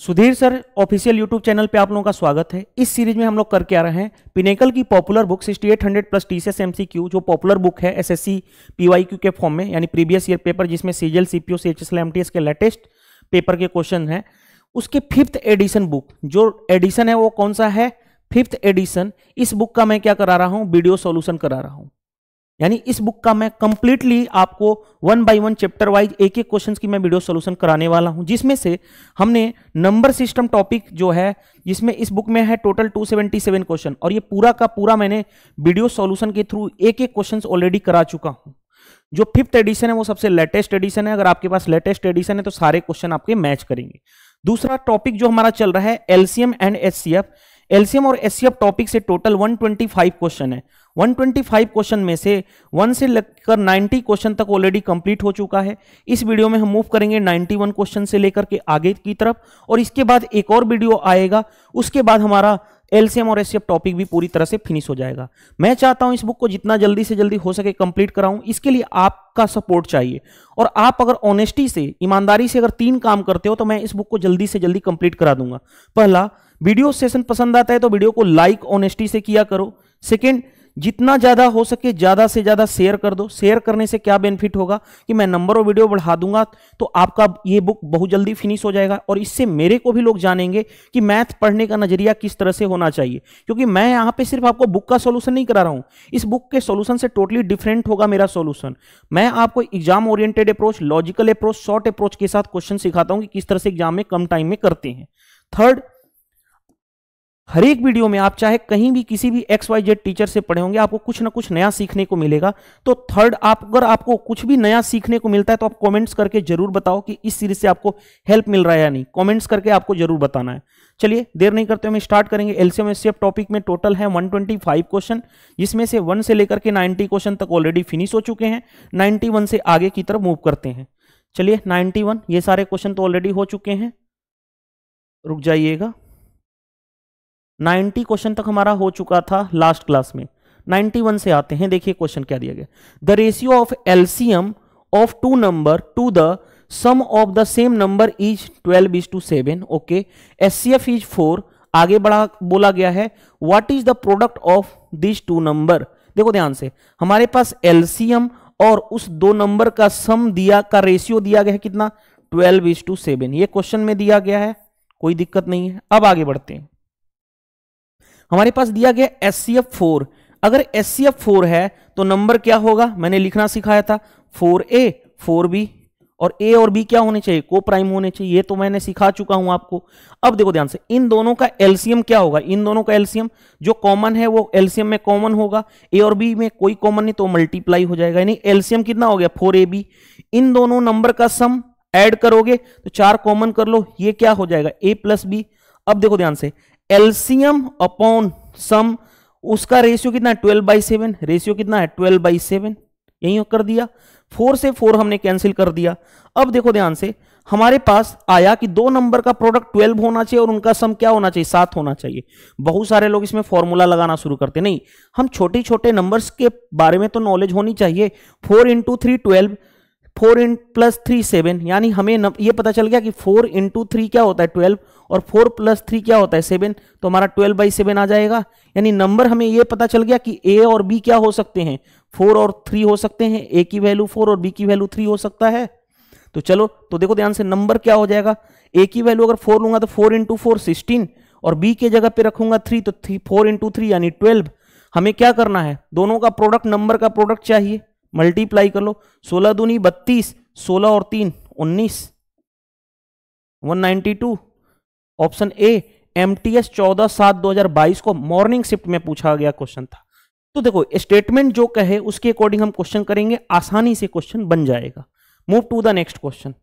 Sudhir sir official YouTube channel पे आप लोगों का स्वागत है इस सीरीज में हम लोग करके आ रहे हैं पिनेकल की popular book 6800 plus T C M C Q जो पॉपुलर बुक है S S C P Y Q के फॉर्म में यानी प्रीवियस ईयर पेपर जिसमें CGL C P O H S S L T T S latest paper के question हैं उसके fifth edition book जो एडिशन है वो कौन सा है फिफ्थ एडिशन इस बुक का मैं क्या करा रहा हूँ वीडियो सोल्यूशन करा रहा हूँ यानी इस बुक का मैं कंप्लीटली आपको one by one chapter wise एक एक क्वेश्चन की मैं वीडियो सोल्यूशन कराने वाला हूं जिसमें से हमने नंबर सिस्टम टॉपिक जो है जिसमें इस बुक में है टोटल 277 क्वेश्चन और ये पूरा का पूरा मैंने वीडियो सोल्यूशन के थ्रू एक एक क्वेश्चन ऑलरेडी करा चुका हूं जो फिफ्थ एडिशन है वो सबसे लेटेस्ट एडिशन है अगर आपके पास लेटेस्ट एडिशन है तो सारे क्वेश्चन आपके मैच करेंगे दूसरा टॉपिक जो हमारा चल रहा है एलसीएम एंड एस एलसीएम और एस टॉपिक से टोटल 125 क्वेश्चन है 125 क्वेश्चन में से 1 से लेकर 90 क्वेश्चन तक ऑलरेडी कंप्लीट हो चुका है इस वीडियो में हम मूव करेंगे 91 क्वेश्चन से लेकर के आगे की तरफ और इसके बाद एक और वीडियो आएगा उसके बाद हमारा एलसीएम और एससीएफ टॉपिक भी पूरी तरह से फिनिश हो जाएगा मैं चाहता हूं इस बुक को जितना जल्दी से जल्दी हो सके कंप्लीट कराऊं इसके लिए आपका सपोर्ट चाहिए और आप अगर ऑनेस्टी से ईमानदारी से अगर तीन काम करते हो तो मैं इस बुक को जल्दी से जल्दी कंप्लीट करा दूंगा पहला वीडियो सेशन पसंद आता है तो वीडियो को लाइक ऑनेस्टी से किया करो सेकेंड जितना ज़्यादा हो सके ज़्यादा से ज़्यादा शेयर कर दो शेयर करने से क्या बेनिफिट होगा कि मैं नंबर ऑफ वीडियो बढ़ा दूंगा तो आपका ये बुक बहुत जल्दी फिनिश हो जाएगा और इससे मेरे को भी लोग जानेंगे कि मैथ पढ़ने का नज़रिया किस तरह से होना चाहिए क्योंकि मैं यहाँ पे सिर्फ आपको बुक का सोल्यूशन नहीं करा रहा हूँ इस बुक के सोल्यूशन से टोटली डिफरेंट होगा मेरा सोल्यूशन मैं आपको exam oriented approach logical approach short approach के साथ क्वेश्चन सिखाता हूँ कि किस तरह से एग्जाम में कम टाइम में करते हैं थर्ड हर एक वीडियो में आप चाहे कहीं भी किसी भी एक्स वाई जेड टीचर से पढ़े होंगे आपको कुछ ना कुछ नया सीखने को मिलेगा तो थर्ड आप अगर आपको कुछ भी नया सीखने को मिलता है तो आप कमेंट्स करके जरूर बताओ कि इस सीरीज से आपको हेल्प मिल रहा है या नहीं कमेंट्स करके आपको जरूर बताना है चलिए देर नहीं करते हम स्टार्ट करेंगे एलसीएम एस टॉपिक में टोटल है वन क्वेश्चन जिसमें से वन से लेकर के नाइनटी क्वेश्चन तक ऑलरेडी फिनिश हो चुके हैं 91 से आगे की तरफ मूव करते हैं चलिए 91 ये सारे क्वेश्चन तो ऑलरेडी हो चुके हैं रुक जाइएगा 90 क्वेश्चन तक हमारा हो चुका था लास्ट क्लास में 91 से आते हैं देखिए क्वेश्चन क्या दिया गया the ratio of LCM of two number to the sum of the same number is 12 is two seven okay S C F is four आगे बढ़ा बोला गया है what is the product of this two number देखो ध्यान से हमारे पास LCM और उस दो नंबर का सम दिया का रेशियो दिया गया है कितना ट्वेल्व इज टू सेवन ये क्वेश्चन में दिया गया है कोई दिक्कत नहीं है अब आगे बढ़ते हैं हमारे पास दिया गया एस सी एफ फोर अगर एस सी एफ फोर है तो नंबर क्या होगा मैंने लिखना सिखाया था फोर ए फोर बी और ए और बी क्या होने चाहिए को प्राइम होने चाहिए ये तो मैंने सिखा चुका हूं आपको अब देखो ध्यान से इन दोनों का एलसीएम क्या होगा इन दोनों का एलसीएम जो कॉमन है वो एलसीएम में कॉमन होगा ए और बी में कोई कॉमन नहीं तो मल्टीप्लाई हो जाएगा यानी एलसीएम कितना हो गया फोर ए बी इन दोनों नंबर का सम एड करोगे तो चार कॉमन कर लो ये क्या हो जाएगा ए प्लस बी अब देखो ध्यान से एल्सियम अपॉन सम उसका रेशियो कितना है ट्वेल्व बाई सेवन रेशियो कितना है ट्वेल्व बाई सेवन यही कर दिया फोर से फोर हमने कैंसिल कर दिया अब देखो ध्यान से हमारे पास आया कि दो नंबर का प्रोडक्ट ट्वेल्व होना चाहिए और उनका सम क्या होना चाहिए सात होना चाहिए बहुत सारे लोग इसमें फॉर्मूला लगाना शुरू करते नहीं हम छोटे छोटे नंबर्स के बारे में तो नॉलेज होनी चाहिए four into three twelve four in plus three seven यानी हमें न, ये पता चल गया कि फोर इंटू थ्री क्या होता है ट्वेल्व और फोर प्लस थ्री क्या होता है सेवन तो हमारा ट्वेल्व बाई सेवन आ जाएगा यानी नंबर हमें ये पता चल गया कि ए और बी क्या हो सकते हैं फोर और थ्री हो सकते हैं ए की वैल्यू फोर और बी की वैल्यू थ्री हो सकता है तो चलो तो देखो ध्यान से नंबर क्या हो जाएगा ए की वैल्यू अगर फोर लूंगा तो फोर इंटू फोर सिक्सटीन और बी के जगह पे रखूंगा थ्री तो थ्री फोर इंटू थ्री यानी ट्वेल्व हमें क्या करना है दोनों का प्रोडक्ट नंबर का प्रोडक्ट चाहिए मल्टीप्लाई कर लो सोलह दूनी बत्तीस सोलह और तीन उन्नीस one ninety two option A M T S चौदह सात दो हजार बाईस को मॉर्निंग शिफ्ट में पूछा गया क्वेश्चन था तो देखो स्टेटमेंट जो कहे उसके अकॉर्डिंग हम क्वेश्चन करेंगे आसानी से क्वेश्चन बन जाएगा move to the next question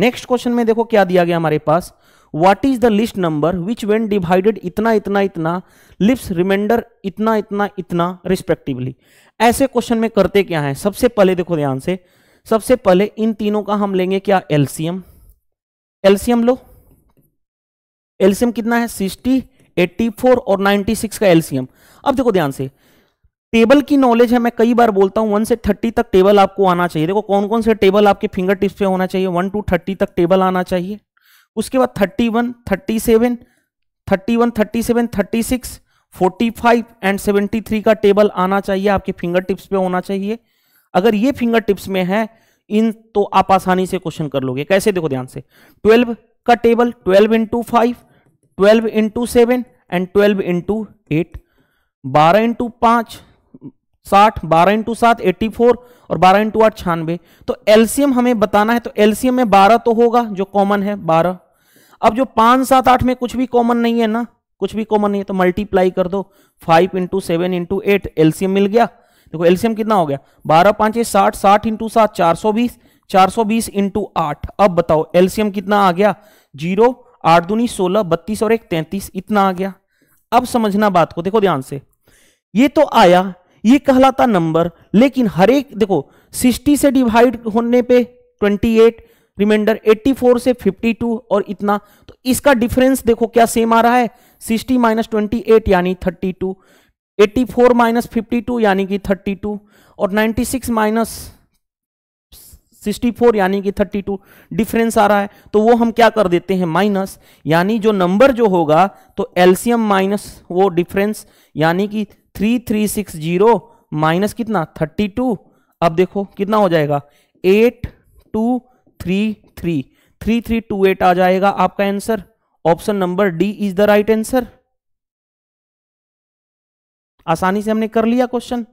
next question में देखो क्या दिया गया हमारे पास what is the least number which when divided इतना इतना इतना लिप्स रिमाइंडर इतना इतना इतना रिस्पेक्टिवली ऐसे क्वेश्चन में करते क्या है सबसे पहले देखो ध्यान से सबसे पहले इन तीनों का हम लेंगे क्या एलसीएम एलसीएम लो एलसीएम कितना है सिक्सटी एट्टी फोर और नाइन्टी सिक्स का एलसीएम अब देखो ध्यान से टेबल की नॉलेज है मैं कई बार बोलता हूं वन से थर्टी तक टेबल आपको आना चाहिए देखो कौन कौन से टेबल आपके फिंगर टिप्स पे होना चाहिए वन टू थर्टी तक टेबल आना चाहिए उसके बाद thirty one thirty seven thirty one thirty seven thirty six forty five and seventy three का टेबल आना चाहिए आपके फिंगर टिप्स पे होना चाहिए अगर ये फिंगर टिप्स में है इन तो आप आसानी से क्वेश्चन कर लोगे कैसे देखो ध्यान से ट्वेल्व का table twelve into five twelve into seven and twelve into eight बारह इंटू पांच साठ बारह इंटू सात एट्टी फोर और बारह इंटू आठ छियानवे तो एलसीएम हमें बताना है तो एलसीएम में बारह तो होगा जो कॉमन है बारह अब जो पांच सात आठ में कुछ भी कॉमन नहीं है ना कुछ भी कॉमन नहीं है तो मल्टीप्लाई कर दो five into seven into eight LCM मिल गया देखो एल्सियम कितना हो गया बारह पांच साठ साठ इंटू सात चार सौ बीस चार सौ बीस इंटू आठ अब बताओ एल्सियम कितना आ गया जीरो आठ दूनी सोलह बत्तीस और एक तैतीस इतना आ गया अब समझना बात को देखो ध्यान से ये तो आया ये कहलाता नंबर लेकिन हर एक देखो सिक्सटी से डिवाइड होने पे ट्वेंटी एट रिमाइंडर 84 से 52 और इतना तो इसका डिफरेंस देखो क्या सेम आ रहा है 60 माइनस ट्वेंटी यानी 32 84 माइनस फिफ्टी यानी कि 32 और 96 माइनस सिक्सटी यानी कि 32 डिफरेंस आ रहा है तो वो हम क्या कर देते हैं माइनस यानी जो नंबर जो होगा तो एल्सियम माइनस वो डिफरेंस यानी कि 3360 माइनस कितना 32 अब देखो कितना हो जाएगा eight two three three three three two eight आ जाएगा आपका answer option number D is the right answer आसानी से हमने कर लिया क्वेश्चन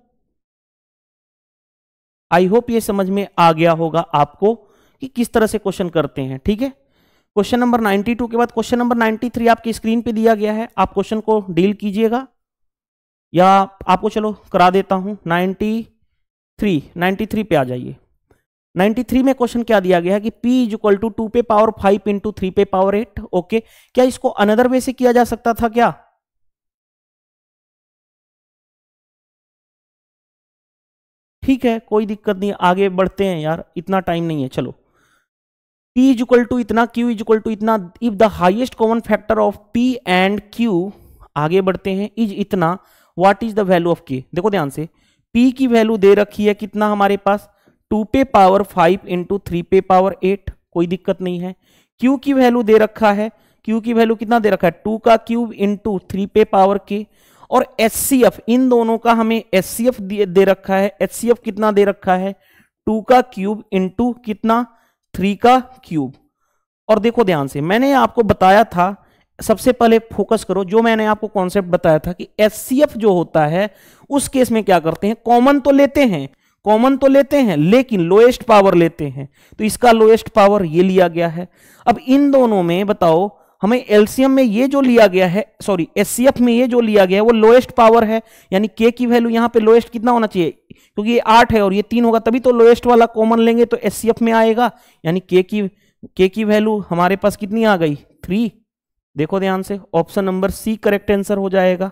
आई होप ये समझ में आ गया होगा आपको कि किस तरह से क्वेश्चन करते हैं ठीक है क्वेश्चन नंबर 92 के बाद क्वेश्चन नंबर 93 आपकी स्क्रीन पे दिया गया है आप क्वेश्चन को डील कीजिएगा या आपको चलो करा देता हूं 93 93 पे आ जाइए 93 में क्वेश्चन क्या दिया गया है कि p is equal to two पे पावर फाइव इंटू थ्री पे पावर एट ओके क्या इसको अनदर वे से किया जा सकता था क्या ठीक है कोई दिक्कत नहीं आगे बढ़ते हैं यार इतना टाइम नहीं है चलो p इज इक्वल टू इतना q इज इक्वल टू इतना if the highest common factor of p and q आगे बढ़ते हैं इज इतना what is the value of k देखो ध्यान से p की वैल्यू दे रखी है कितना हमारे पास टू पे पावर फाइव इंटू थ्री पे पावर एट कोई दिक्कत नहीं है क्यू की वैल्यू दे रखा है क्यू की वैल्यू कितना दे रखा है टू का क्यूब इंटू थ्री पे पावर के और एच इन दोनों का हमें एच दे रखा है एच कितना दे रखा है टू का क्यूब इंटू कितना थ्री का क्यूब और देखो ध्यान से मैंने आपको बताया था सबसे पहले फोकस करो जो मैंने आपको कॉन्सेप्ट बताया था कि एफ जो होता है उस केस में क्या करते हैं कॉमन तो लेते हैं कॉमन तो लेते हैं लेकिन लोएस्ट पावर लेते हैं तो इसका लोएस्ट पावर ये लिया गया है अब इन दोनों में बताओ हमें एलसीएम में ये जो लिया गया है सॉरी एस में ये जो लिया गया है वो लोएस्ट पावर है यानी के की वैल्यू यहाँ पे लोएस्ट कितना होना चाहिए क्योंकि ये आठ है और ये तीन होगा तभी तो लोएस्ट वाला कॉमन लेंगे तो एस में आएगा यानी के की के की वैल्यू हमारे पास कितनी आ गई थ्री देखो ध्यान से option number C correct answer हो जाएगा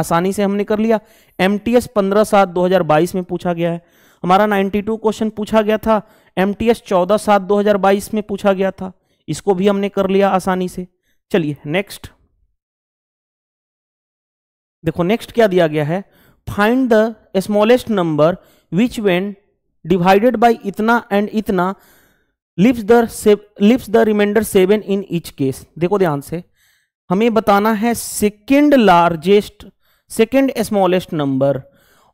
आसानी से हमने कर लिया एम टी एस पंद्रह सात दो हजार बाईस में पूछा गया है हमारा 92 क्वेश्चन पूछा गया था एम टी एस चौदह सात दो हजार बाईस में पूछा गया था इसको भी हमने कर लिया आसानी से चलिए नेक्स्ट देखो नेक्स्ट क्या दिया गया है find the smallest number which when divided by इतना एंड इतना leaves the leaves the remainder seven in each case देखो ध्यान से हमें बताना है second largest second smallest number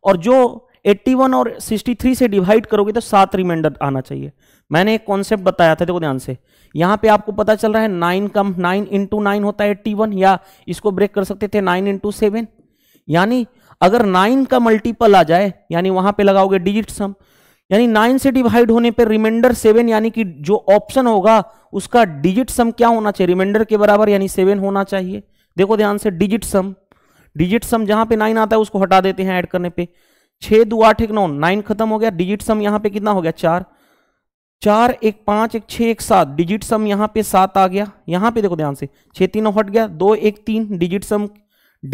और जो 81 और 63 से डिवाइड करोगे तो सात रिमाइंडर आना चाहिए मैंने एक कॉन्सेप्ट बताया था देखो ध्यान से यहाँ पे आपको पता चल रहा है nine come nine into nine होता है एट्टी वन या इसको ब्रेक कर सकते थे नाइन इंटू सेवन यानी अगर नाइन का मल्टीपल आ जाए यानी वहां पे लगाओगे डिजिट सम यानी नाइन से डिवाइड होने पर रिमाइंडर सेवन यानी कि जो ऑप्शन होगा उसका डिजिट सम क्या होना चाहिए रिमाइंडर के बराबर यानी सेवन होना चाहिए देखो ध्यान से डिजिट सम डिजिट सम जहां पे नाइन आता है उसको हटा देते हैं ऐड करने पे छह दो आठ एक नौ नाइन खत्म हो गया डिजिट सम यहां पे कितना हो गया चार चार एक पांच एक छह एक सात डिजिट सम यहां पे सात आ गया यहां पे देखो ध्यान से छह तीन हट गया दो एक तीन डिजिट सम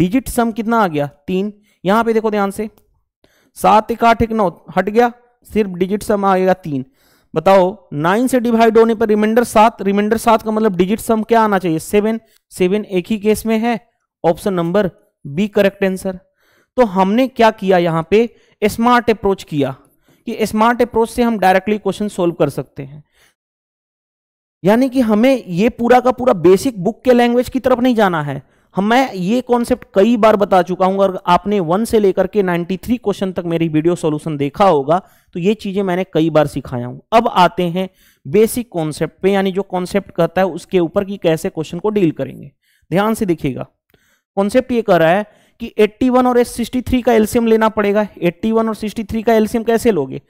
डिजिट सम कितना आ गया तीन यहाँ पे देखो ध्यान से सात एक आठ एक नौ हट गया सिर्फ डिजिट सम आएगा तीन बताओ नाइन से डिवाइड होने पर रिमाइंडर सात रिमाइंडर सात का मतलब डिजिट सम क्या आना चाहिए सेवन सेवन एक ही केस में है option number B correct answer तो हमने क्या किया यहाँ पे स्मार्ट अप्रोच किया कि स्मार्ट अप्रोच से हम डायरेक्टली क्वेश्चन सोल्व कर सकते हैं यानी कि हमें ये पूरा का पूरा बेसिक बुक के लैंग्वेज की तरफ नहीं जाना है मैं ये कॉन्सेप्ट कई बार बता चुका हूं अगर आपने वन से लेकर के 93 क्वेश्चन तक मेरी वीडियो सॉल्यूशन देखा होगा तो ये चीजें मैंने कई बार सिखाया हूं अब आते हैं बेसिक कॉन्सेप्ट पे यानी जो कॉन्सेप्ट कहता है उसके ऊपर कि कैसे क्वेश्चन को डील करेंगे ध्यान से देखिएगा कॉन्सेप्ट ये कह रहा है कि 81 और S63 का एल्सियम लेना पड़ेगा 81 और 63 का एल्सियम कैसे लोगे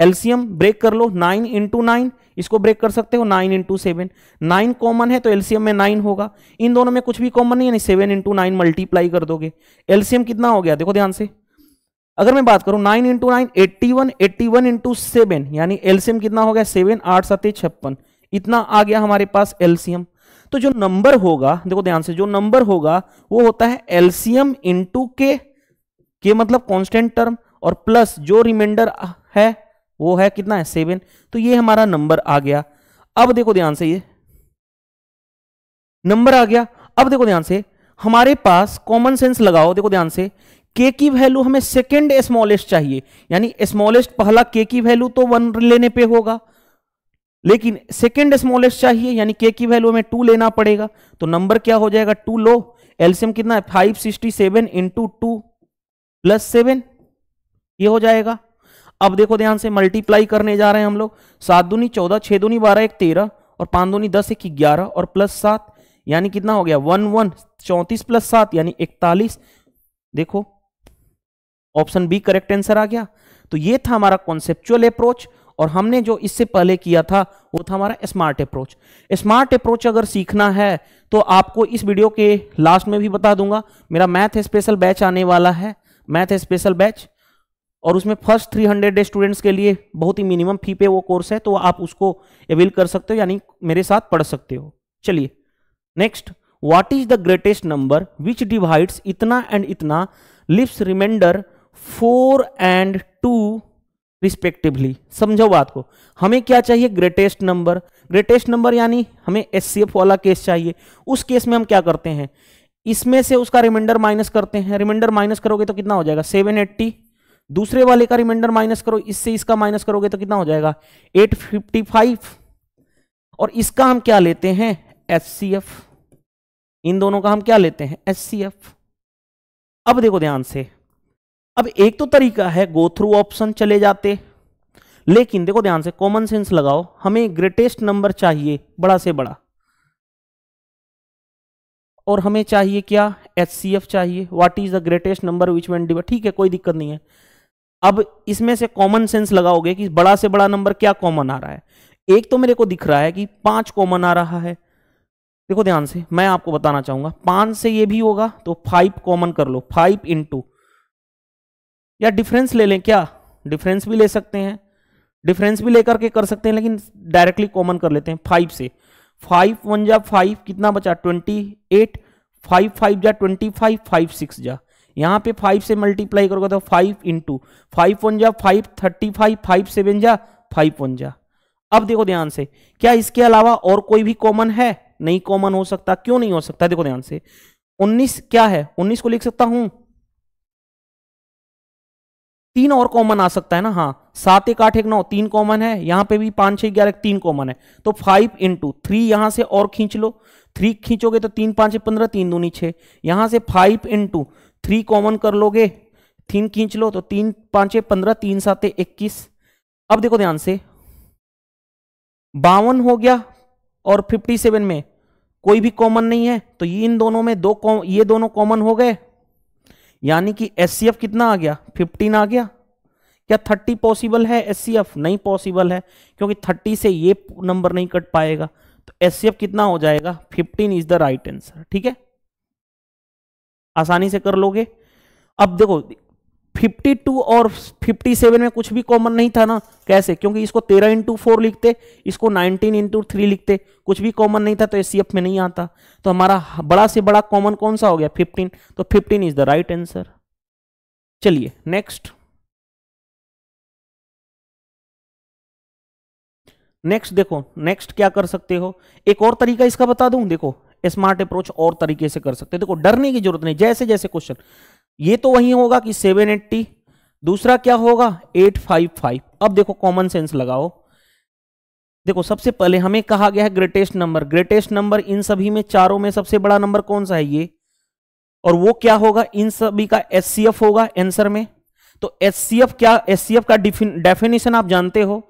एल्सियम ब्रेक कर लो 9 इंटू नाइन इसको ब्रेक कर सकते हो 9 इंटू सेवन नाइन कॉमन है तो एल्सियम में 9 होगा इन दोनों में कुछ भी कॉमन नहीं है सेवन इंटू नाइन मल्टीप्लाई कर दोगे एल्सियम कितना हो गया देखो ध्यान से अगर मैं बात करूं nine into nine eighty one eighty one into seven यानी एल्सियम कितना हो गया सेवन आठ सत्य छप्पन इतना आ गया हमारे पास एल्सियम तो जो नंबर होगा देखो ध्यान से जो नंबर होगा वो होता है एलसीएम इंटू के के मतलब कांस्टेंट टर्म और प्लस जो रिमाइंडर है वो है कितना है सेवन तो ये हमारा नंबर आ गया अब देखो ध्यान से ये नंबर आ गया अब देखो ध्यान से हमारे पास कॉमन सेंस लगाओ देखो ध्यान से के की वैल्यू हमें सेकेंड स्मॉलेस्ट चाहिए यानी स्मॉलेस्ट पहला के की वैल्यू तो वन लेने पे होगा लेकिन सेकेंड स्मॉलेस्ट चाहिए यानी के की वैल्यू में टू लेना पड़ेगा तो नंबर क्या हो जाएगा टू लो एल्सियम कितना है five sixty seven into two plus seven ये हो जाएगा अब देखो ध्यान से मल्टीप्लाई करने जा रहे हैं हम लोग सात दूनी चौदह छह दूनी बारह एक तेरह और पांच दूनी दस एक ग्यारह और प्लस सात यानी कितना हो गया वन वन चौंतीस प्लस सात यानी इकतालीस देखो ऑप्शन बी करेक्ट आंसर आ गया तो ये था हमारा कॉन्सेप्चुअल अप्रोच और हमने जो इससे पहले किया था वो था हमारा स्मार्ट अप्रोच स्मार्ट अप्रोच अगर सीखना है तो आपको इस वीडियो के लास्ट में भी बता दूंगा मेरा मैथ स्पेशल बैच आने वाला है मैथ स्पेशल बैच और उसमें फर्स्ट थ्री हंड्रेड स्टूडेंट्स के लिए बहुत ही मिनिमम फी पे वो कोर्स है तो आप उसको अवेल कर सकते हो यानी मेरे साथ पढ़ सकते हो चलिए next what is the greatest number which divides इतना एंड इतना leaves remainder four and two respectively समझो बात को हमें क्या चाहिए ग्रेटेस्ट नंबर ग्रेटेस्ट नंबर यानी हमें एस वाला केस चाहिए उस केस में हम क्या करते हैं इसमें से उसका रिमाइंडर माइनस करते हैं रिमाइंडर माइनस करोगे तो कितना हो जाएगा सेवन एट्टी दूसरे वाले का रिमाइंडर माइनस करो इससे इसका माइनस करोगे तो कितना हो जाएगा एट फिफ्टी फाइव और इसका हम क्या लेते हैं एस सी एफ इन दोनों का हम क्या लेते हैं एस सी एफ अब देखो ध्यान से अब एक तो तरीका है गो थ्रू ऑप्शन चले जाते लेकिन देखो ध्यान से कॉमन सेंस लगाओ हमें ग्रेटेस्ट नंबर चाहिए बड़ा से बड़ा और हमें चाहिए क्या एच सी एफ चाहिए what is the greatest number which when divide ठीक है कोई दिक्कत नहीं है अब इसमें से कॉमन सेंस लगाओगे कि बड़ा से बड़ा नंबर क्या कॉमन आ रहा है एक तो मेरे को दिख रहा है कि पांच कॉमन आ रहा है देखो ध्यान से मैं आपको बताना चाहूंगा पांच से ये भी होगा तो फाइव कॉमन कर लो फाइव इंटू या डिफरेंस ले लें क्या डिफरेंस भी ले सकते हैं डिफरेंस भी लेकर के कर सकते हैं लेकिन डायरेक्टली कॉमन कर लेते हैं फाइव से फाइव वन जा फाइव कितना बचा ट्वेंटी एट फाइव फाइव जा ट्वेंटी फाइव फाइव सिक्स जा यहाँ पे फाइव से मल्टीप्लाई करोगे तो फाइव इंटू फाइव वन जा five thirty five five seven जा फाइव वन जा अब देखो ध्यान से क्या इसके अलावा और कोई भी कॉमन है नहीं कॉमन हो सकता क्यों नहीं हो सकता देखो ध्यान से उन्नीस क्या है उन्नीस को लिख सकता हूँ तीन और कॉमन आ सकता है ना हाँ सात एक आठ एक नौ तीन कॉमन है यहां पे भी पांच छह ग्यारह तीन कॉमन है तो फाइव इंटू थ्री यहां से और खींच लो थ्री खींचोगे तो तीन पांच पंद्रह तीन दो नीचे यहां से फाइव इंटू थ्री कॉमन कर लोगे तीन खींच लो तो तीन पांच पंद्रह तीन सात इक्कीस अब देखो ध्यान से बावन हो गया और फिफ्टी सेवन में कोई भी कॉमन नहीं है तो ये इन दोनों में दो ये दोनों कॉमन हो गए यानी कि एस कितना आ गया 15 आ गया क्या 30 पॉसिबल है एस नहीं पॉसिबल है क्योंकि 30 से ये नंबर नहीं कट पाएगा तो एस कितना हो जाएगा 15 इज द राइट आंसर ठीक है आसानी से कर लोगे अब देखो 52 और 57 में कुछ भी कॉमन नहीं था ना कैसे क्योंकि इसको 13 इंटू फोर लिखते इसको 19 इंटू थ्री लिखते कुछ भी कॉमन नहीं था तो एस में नहीं आता तो हमारा बड़ा से बड़ा कॉमन कौन सा हो गया 15 तो 15 इज द राइट आंसर चलिए नेक्स्ट नेक्स्ट देखो नेक्स्ट क्या कर सकते हो एक और तरीका इसका बता दूं देखो स्मार्ट अप्रोच और तरीके से कर सकते हैं देखो डरने की जरूरत नहीं जैसे जैसे क्वेश्चन ये तो वही होगा कि सेवन एट्टी दूसरा क्या होगा एट फाइव फाइव अब देखो कॉमन सेंस लगाओ देखो सबसे पहले हमें कहा गया है ग्रेटेस्ट नंबर ग्रेटेस्ट नंबर इन सभी में चारों में सबसे बड़ा नंबर कौन सा है ये और वो क्या होगा इन सभी का एस होगा एंसर में तो एस क्या एस का डेफिनेशन आप जानते हो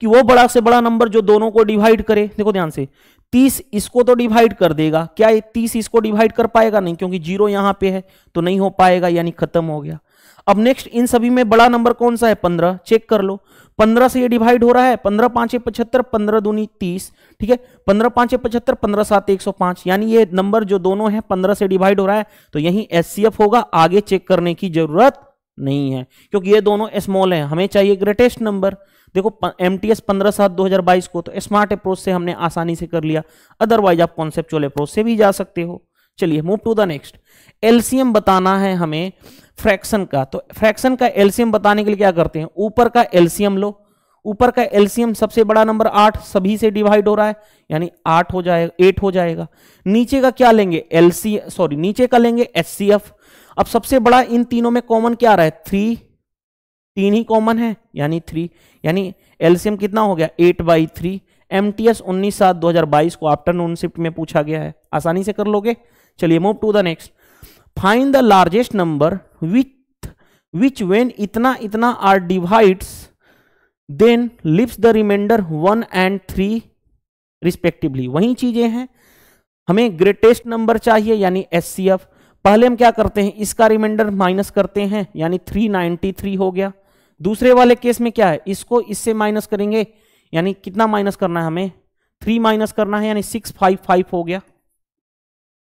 कि वो बड़ा से बड़ा नंबर जो दोनों को डिवाइड करे देखो ध्यान से तीस इसको तो डिवाइड कर देगा क्या ये तीस इसको डिवाइड कर पाएगा नहीं क्योंकि जीरो यहां पे है तो नहीं हो पाएगा यानी खत्म हो गया अब नेक्स्ट इन सभी में बड़ा नंबर कौन सा है पंद्रह चेक कर लो पंद्रह से ये डिवाइड हो रहा है पंद्रह पांच पचहत्तर पंद्रह दूनी तीस ठीक है पंद्रह पांच पचहत्तर पंद्रह सात एक सौ पांच यानी ये नंबर जो दोनों है पंद्रह से डिवाइड हो रहा है तो यही एस होगा आगे चेक करने की जरूरत नहीं है क्योंकि ये दोनों स्मॉल है हमें चाहिए ग्रेटेस्ट नंबर देखो एम टी एस पंद्रह सात दो हजार बाईस को तो स्मार्ट अप्रोच से हमने आसानी से कर लिया अदरवाइज आप कॉन्सेप्चुअल अप्रोच से भी जा सकते हो चलिए move to the next LCM बताना है हमें फ्रैक्शन का तो फ्रैक्शन का एलसीएम बताने के लिए क्या करते हैं ऊपर का एलसीएम लो ऊपर का एलसीएम सबसे बड़ा नंबर आठ सभी से डिवाइड हो रहा है यानी आठ हो जाएगा एट हो जाएगा नीचे का क्या लेंगे एलसी सॉरी नीचे का लेंगे एच अब सबसे बड़ा इन तीनों में कॉमन क्या रहा है थ्री तीन ही कॉमन है यानी थ्री यानी एलसीएम कितना हो गया eight by three M T S उन्नीस सात दो हजार बाईस को आफ्टरनून शिफ्ट में पूछा गया है आसानी से कर लोगे चलिए move to the next find the largest number with which when इतना इतना are divides then leaves the remainder one and three respectively वही चीजें हैं हमें ग्रेटेस्ट नंबर चाहिए यानी एस पहले हम क्या करते हैं इसका रिमाइंडर माइनस करते हैं यानी 393 हो गया दूसरे वाले केस में क्या है इसको इससे माइनस करेंगे यानी कितना माइनस करना है हमें थ्री माइनस करना है यानी सिक्स फाइव फाइव हो गया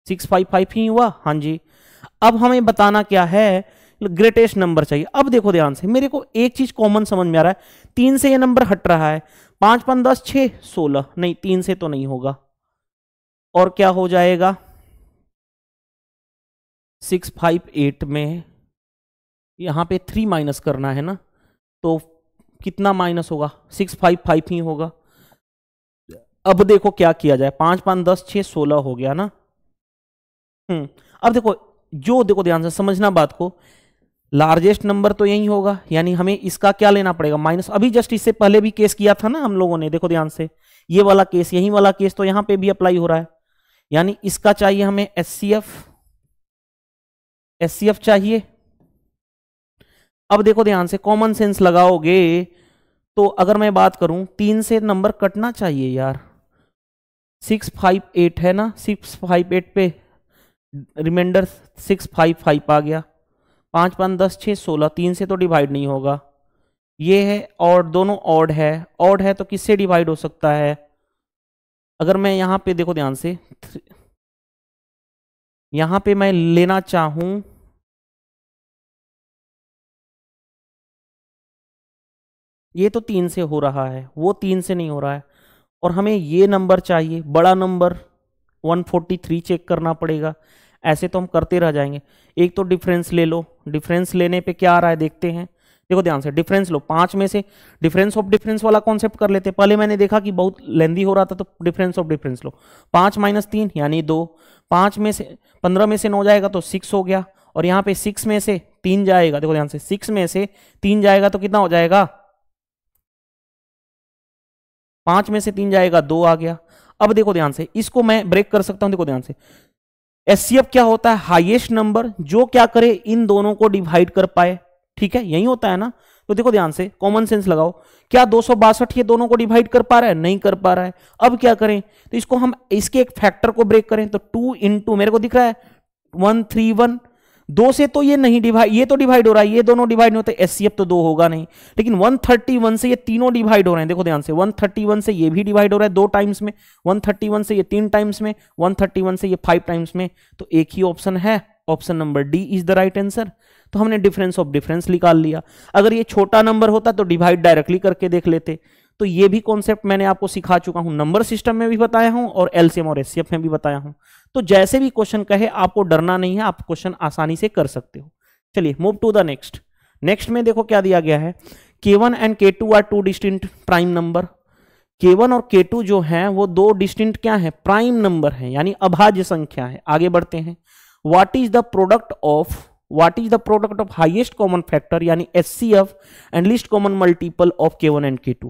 सिक्स फाइव फाइव ही हुआ हाँ जी अब हमें बताना क्या है ग्रेटेस्ट नंबर चाहिए अब देखो ध्यान से मेरे को एक चीज कॉमन समझ में आ रहा है तीन से ये नंबर हट रहा है पांच पांच दस छ सोलह नहीं तीन से तो नहीं होगा और क्या हो जाएगा सिक्स फाइव एट में यहां पे थ्री माइनस करना है ना तो कितना माइनस होगा सिक्स फाइव फाइव ही होगा अब देखो क्या किया जाए पांच पांच दस छ सोलह हो गया ना हम्म अब देखो जो देखो ध्यान से समझना बात को लार्जेस्ट नंबर तो यही होगा यानी हमें इसका क्या लेना पड़ेगा माइनस अभी जस्ट इससे पहले भी केस किया था ना हम लोगों ने देखो ध्यान से ये वाला केस यही वाला केस तो यहां पे भी अप्लाई हो रहा है यानी इसका चाहिए हमें S C F S C F चाहिए अब देखो ध्यान से कॉमन सेंस लगाओगे तो अगर मैं बात करूं तीन से नंबर कटना चाहिए यार सिक्स फाइव एट है ना सिक्स फाइव एट पे रिमाइंडर सिक्स फाइव फाइव आ गया पाँच पाँच दस छः सोलह तीन से तो डिवाइड नहीं होगा ये है और दोनों ऑड है ऑड है तो किससे डिवाइड हो सकता है अगर मैं यहाँ पे देखो ध्यान से यहाँ पे मैं लेना चाहूँ ये तो तीन से हो रहा है वो तीन से नहीं हो रहा है और हमें ये नंबर चाहिए बड़ा नंबर 143 चेक करना पड़ेगा ऐसे तो हम करते रह जाएंगे एक तो डिफरेंस ले लो डिफरेंस लेने पे क्या आ रहा है देखते हैं देखो ध्यान से डिफरेंस लो पांच में से डिफरेंस ऑफ डिफरेंस वाला कॉन्सेप्ट कर लेते पहले मैंने देखा कि बहुत लेंदी हो रहा था तो डिफरेंस ऑफ डिफरेंस लो पांच माइनस तीन यानी दो पांच में से पंद्रह में से नौ जाएगा तो सिक्स हो गया और यहाँ पे सिक्स में से तीन जाएगा देखो ध्यान से सिक्स में से तीन जाएगा तो कितना हो जाएगा पांच में से तीन जाएगा दो आ गया अब देखो ध्यान से इसको मैं ब्रेक कर सकता हूं देखो ध्यान से एस क्या होता है हाइएस्ट नंबर जो क्या करे इन दोनों को डिवाइड कर पाए ठीक है यही होता है ना तो देखो ध्यान से कॉमन सेंस लगाओ क्या दो ये दोनों को डिवाइड कर पा रहा है नहीं कर पा रहा है अब क्या करें तो इसको हम इसके एक फैक्टर को ब्रेक करें तो टू इन मेरे को दिख रहा है वन थ्री वन दो से तो ये नहीं डिवाइड ये तो डिवाइड हो रहा है ये दोनों डिवाइड नहीं होते एस तो दो होगा नहीं लेकिन 131 से ये तीनों डिवाइड हो रहे हैं देखो ध्यान से 131 से ये भी डिवाइड हो रहा है दो टाइम्स में 131 से ये तीन टाइम्स में 131 से ये फाइव टाइम्स में तो एक ही ऑप्शन है option number D is the right answer तो हमने डिफरेंस ऑफ डिफरेंस निकाल लिया अगर ये छोटा नंबर होता तो डिवाइड डायरेक्टली करके देख लेते तो ये भी कॉन्सेप्ट मैंने आपको सिखा चुका हूं नंबर सिस्टम में भी बताया हूं और एलसीएम और एस में भी बताया हूं तो जैसे भी क्वेश्चन कहे आपको डरना नहीं है आप क्वेश्चन आसानी से कर सकते हो चलिए move to the next next में देखो क्या दिया गया है k one and k two are two distinct prime number k one और के टू जो है वो दो डिस्टिंट क्या है प्राइम नंबर है यानी अभाज्य संख्या है आगे बढ़ते हैं what is the product of what is the product of highest common factor यानी S C F and least common multiple of k one and k two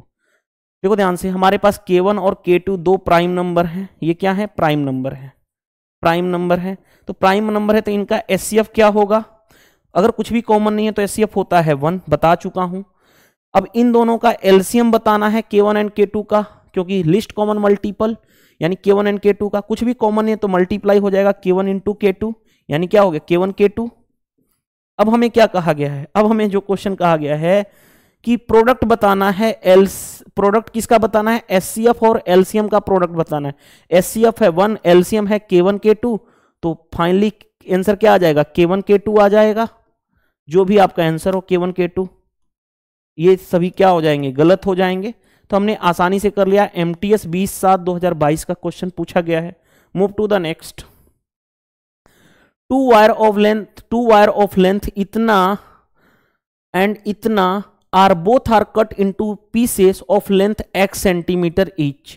देखो ध्यान से हमारे पास के वन और के टू दो प्राइम नंबर हैं ये क्या है प्राइम नंबर है प्राइम नंबर है तो प्राइम नंबर है तो इनका एस क्या होगा अगर कुछ भी कॉमन नहीं है तो एस होता है वन बता चुका हूं अब इन दोनों का एल्सियम बताना है k one and k to का क्योंकि लिस्ट कॉमन मल्टीपल यानी के वन एंड के टू का कुछ भी कॉमन है तो मल्टीप्लाई हो जाएगा के वन इंटू के टू यानी क्या हो गया के वन के टू अब हमें क्या कहा गया है अब हमें जो क्वेश्चन कहा गया है कि प्रोडक्ट बताना है एल्स प्रोडक्ट किसका बताना है एस और एलसीएम का प्रोडक्ट बताना है एस है वन एलसीएम है के वन के टू तो फाइनली आंसर क्या आ जाएगा के वन के टू आ जाएगा जो भी आपका आंसर हो के वन के टू ये सभी क्या हो जाएंगे गलत हो जाएंगे तो हमने आसानी से कर लिया एम टी एस बीस सात दो हजार बाईस का क्वेश्चन पूछा गया है move to the next two wire of length two wire of length इतना एंड इतना are both are cut into pieces of length x centimetre each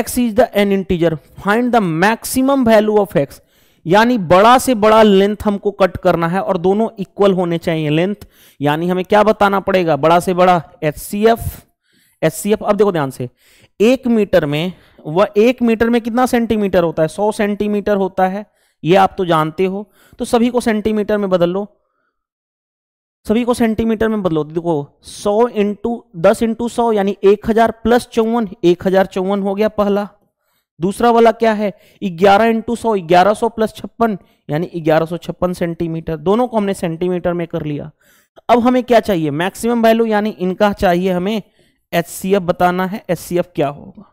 x is the an integer find the maximum value of x यानी बड़ा से बड़ा length हमको cut करना है और दोनों इक्वल होने चाहिए लेंथ यानी हमें क्या बताना पड़ेगा बड़ा से बड़ा H C F H C F अब देखो ध्यान से एक मीटर में वह एक मीटर में कितना सेंटीमीटर होता है सौ सेंटीमीटर होता है ये आप तो जानते हो तो सभी को सेंटीमीटर में बदल लो सभी को सेंटीमीटर में बदलो देखो सौ इंटू दस इंटू सौ यानी एक हजार प्लस चौवन एक हजार चौवन हो गया पहला दूसरा वाला क्या है ग्यारह इंटू सौ ग्यारह सौ प्लस छप्पन यानी ग्यारह सौ छप्पन सेंटीमीटर दोनों को हमने सेंटीमीटर में कर लिया अब हमें क्या चाहिए मैक्सिमम वैल्यू यानी इनका चाहिए हमें एच बताना है एच क्या होगा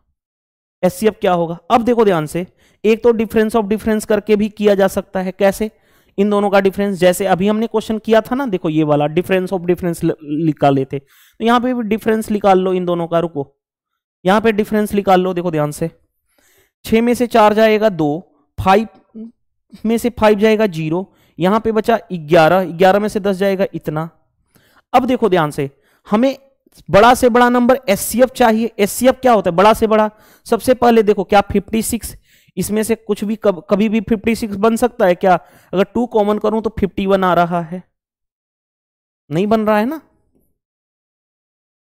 एच क्या होगा अब देखो ध्यान से एक तो डिफरेंस ऑफ डिफरेंस करके भी किया जा सकता है कैसे इन दोनों का डिफरेंस जैसे अभी हमने क्वेश्चन किया था ना देखो ये वाला डिफरेंस ऑफ डिफरेंस निकाले लेते तो यहाँ पे भी डिफरेंस निकाल लो इन दोनों का रुको यहाँ पे डिफरेंस निकाल लो देखो ध्यान से छः में से चार जाएगा दो फाइव में से फाइव जाएगा जीरो यहाँ पे बचा ग्यारह ग्यारह में से दस जाएगा इतना अब देखो ध्यान से हमें बड़ा से बड़ा नंबर एस चाहिए एस क्या होता है बड़ा से बड़ा सबसे पहले देखो क्या फिफ्टी सिक्स इसमें से कुछ भी कब कभी भी 56 बन सकता है क्या अगर टू कॉमन करूं तो 51 आ रहा है नहीं बन रहा है ना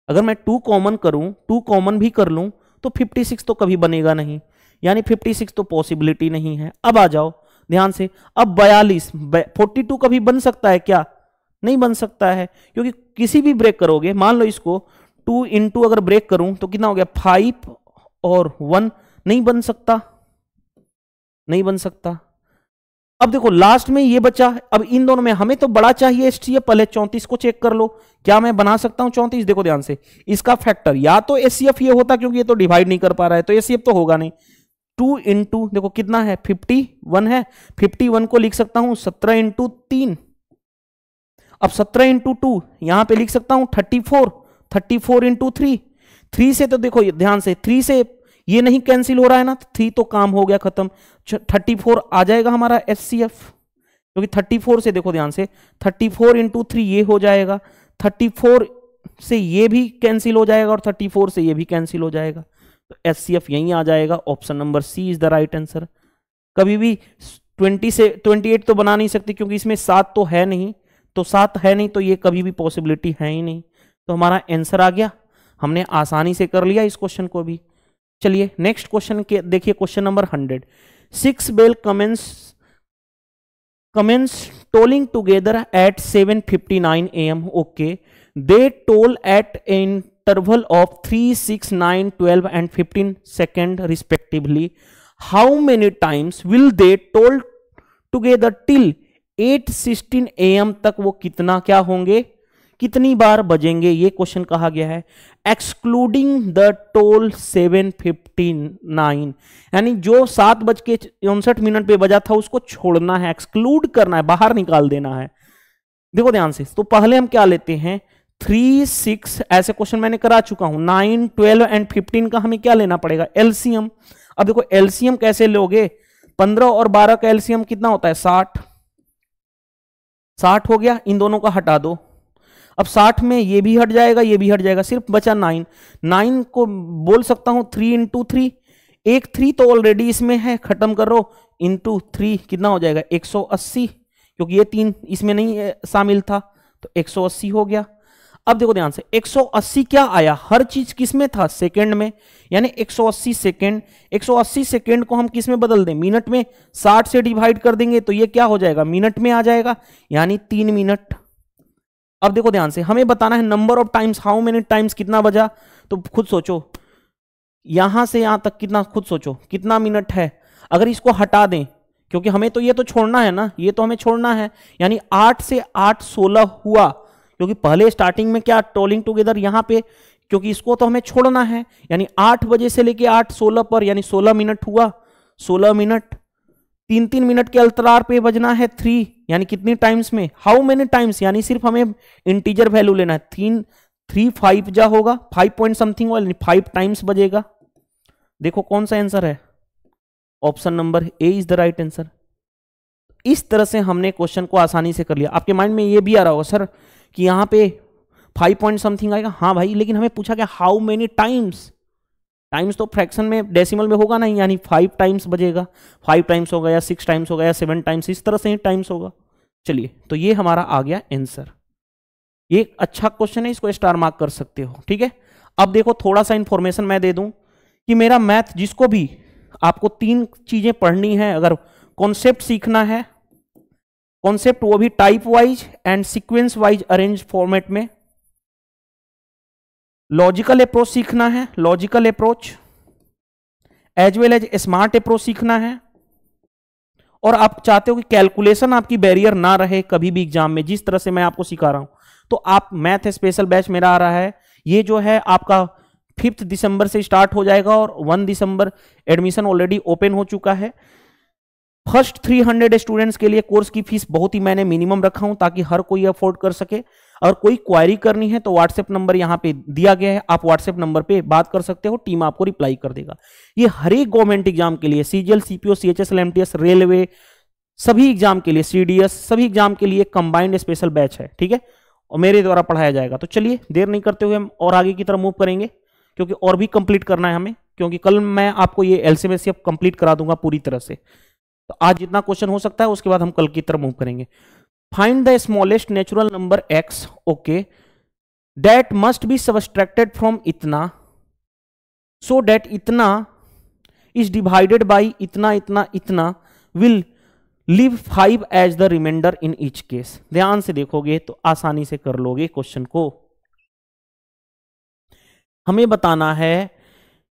अगर मैं टू कॉमन करूं टू कॉमन भी कर लूं तो 56 तो कभी बनेगा नहीं यानी 56 तो पॉसिबिलिटी नहीं है अब आ जाओ ध्यान से अब बयालीस फोर्टी टू कभी बन सकता है क्या नहीं बन सकता है क्योंकि किसी भी ब्रेक करोगे मान लो इसको टू इंटू अगर ब्रेक करूं तो कितना हो गया फाइव और वन नहीं बन सकता नहीं बन सकता अब देखो लास्ट में ये बचा अब इन दोनों में हमें तो बड़ा चाहिए एस टी पहले चौंतीस को चेक कर लो क्या मैं बना सकता हूं चौंतीस देखो ध्यान से इसका फैक्टर या तो एस ये होता क्योंकि ये तो डिवाइड नहीं कर पा रहा है तो एस तो होगा नहीं टू इंटू देखो कितना है फिफ्टी वन है फिफ्टी वन को लिख सकता हूं सत्रह इंटू तीन अब सत्रह इंटू टू यहां पर लिख सकता हूं thirty four thirty four into three three से तो देखो ध्यान से थ्री से ये नहीं कैंसिल हो रहा है ना थ्री तो, तो काम हो गया खत्म थर्टी फोर आ जाएगा हमारा एस सी एफ क्योंकि थर्टी फोर से देखो ध्यान से थर्टी फोर इंटू थ्री ये हो जाएगा थर्टी फोर से ये भी कैंसिल हो जाएगा और थर्टी फोर से ये भी कैंसिल हो जाएगा तो एस सी एफ यहीं आ जाएगा option number C is the right answer कभी भी ट्वेंटी से ट्वेंटी एट तो बना नहीं सकते क्योंकि इसमें सात तो है नहीं तो सात है नहीं तो ये कभी भी पॉसिबिलिटी है ही नहीं तो हमारा आंसर आ गया हमने आसानी से कर लिया इस क्वेश्चन को भी चलिए नेक्स्ट क्वेश्चन के देखिए question number hundred six bell commence commence tolling together at seven fifty nine am okay they toll at interval of three six nine twelve and fifteen second respectively how many times will they toll together till 8:16 sixteen am तक वो कितना क्या होंगे कितनी बार बजेंगे ये question कहा गया है excluding the toll seven fifty nine यानी जो सात बज के उनसठ मिनट पे बजा था उसको छोड़ना है एक्सक्लूड करना है बाहर निकाल देना है देखो ध्यान से तो पहले हम क्या लेते हैं थ्री सिक्स ऐसे क्वेश्चन मैंने करा चुका हूं नाइन ट्वेल्व एंड फिफ्टीन का हमें क्या लेना पड़ेगा एलसीएम अब देखो एलसीएम कैसे लोगे पंद्रह और बारह का एलसीएम कितना होता है साठ साठ हो गया इन दोनों का हटा दो अब साठ में ये भी हट जाएगा ये भी हट जाएगा सिर्फ बचा नाइन नाइन को बोल सकता हूँ थ्री इंटू थ्री एक थ्री तो ऑलरेडी इसमें है खत्म करो इंटू थ्री कितना हो जाएगा एक सौ अस्सी क्योंकि ये तीन इसमें नहीं शामिल था तो एक सौ अस्सी हो गया अब देखो ध्यान से 180 क्या आया हर चीज किस में था सेकेंड में यानी 180 सौ 180 सेकेंड को हम किस में बदल दें मिनट में 60 से डिवाइड कर देंगे तो ये क्या हो जाएगा मिनट में आ जाएगा यानी तीन मिनट अब देखो ध्यान से हमें बताना है number of times how many times कितना बजा तो खुद सोचो यहां से यहां तक कितना खुद सोचो कितना मिनट है अगर इसको हटा दें क्योंकि हमें तो ये तो छोड़ना है ना ये तो हमें छोड़ना है यानी आठ से आठ सोलह हुआ क्योंकि पहले स्टार्टिंग में क्या टोलिंग टुगेदर यहां पे क्योंकि इसको तो हमें छोड़ना है यानी आठ बजे से लेके आठ सोलह पर यानी सोलह मिनट हुआ सोलह मिनट तीन तीन मिनट के अंतरार पे बजना है थ्री यानी कितनी टाइम्स में हाउ मेनी टाइम्स यानी सिर्फ हमें इंटीजर वैल्यू लेना है तीन थ्री फाइव जा होगा five point something five times बजेगा देखो कौन सा आंसर है option number A is the right answer इस तरह से हमने क्वेश्चन को आसानी से कर लिया आपके माइंड में ये भी आ रहा होगा सर कि यहाँ पे फाइव पॉइंट समथिंग आएगा हाँ भाई लेकिन हमें पूछा गया हाउ मेनी टाइम्स टाइम्स तो फ्रैक्शन में डेसिमल में होगा नहीं यानी फाइव टाइम्स बजेगा फाइव टाइम्स होगा या सिक्स टाइम्स होगा या सेवन टाइम्स इस तरह से ही टाइम्स होगा चलिए तो ये हमारा आ गया आंसर ये अच्छा क्वेश्चन है इसको स्टार मार्क कर सकते हो ठीक है अब देखो थोड़ा सा इंफॉर्मेशन मैं दे दूं कि मेरा मैथ जिसको भी आपको तीन चीजें पढ़नी है अगर कॉन्सेप्ट सीखना है कॉन्सेप्ट वो भी type wise and sequence wise arrange format में लॉजिकल अप्रोच सीखना है logical approach as well as smart approach सीखना है और आप चाहते हो कि कैलकुलेशन आपकी बैरियर ना रहे कभी भी एग्जाम में जिस तरह से मैं आपको सिखा रहा हूं तो आप मैथ स्पेशल बैच मेरा आ रहा है ये जो है आपका फिफ्थ दिसंबर से स्टार्ट हो जाएगा और one December admission already open हो चुका है फर्स्ट हंड्रेड स्टूडेंट्स के लिए कोर्स की फीस बहुत ही मैंने मिनिमम रखा हूं ताकि हर कोई अफोर्ड कर सके अगर कोई क्वायरी करनी है तो व्हाट्सएप नंबर यहाँ पे दिया गया है आप व्हाट्सएप नंबर पे बात कर सकते हो टीम आपको रिप्लाई कर देगा ये हर एक गवर्नमेंट एग्जाम के लिए CGL CPO CHS LMTS railway सभी एग्जाम के लिए सीडीएस सभी एग्जाम के लिए कंबाइंड स्पेशल बैच है ठीक है और मेरे द्वारा पढ़ाया जाएगा तो चलिए देर नहीं करते हुए हम और आगे की तरफ मूव करेंगे क्योंकि और भी कंप्लीट करना है हमें क्योंकि कल मैं आपको ये एल कंप्लीट करा दूंगा पूरी तरह से तो आज जितना क्वेश्चन हो सकता है उसके बाद हम कल की तरफ मूव करेंगे find the smallest natural number x okay that must be subtracted from इतना सो डेट इतना इज डिवाइडेड बाई इतना इतना इतना will leave five as the remainder in each case ध्यान से देखोगे तो आसानी से कर लोगे क्वेश्चन को हमें बताना है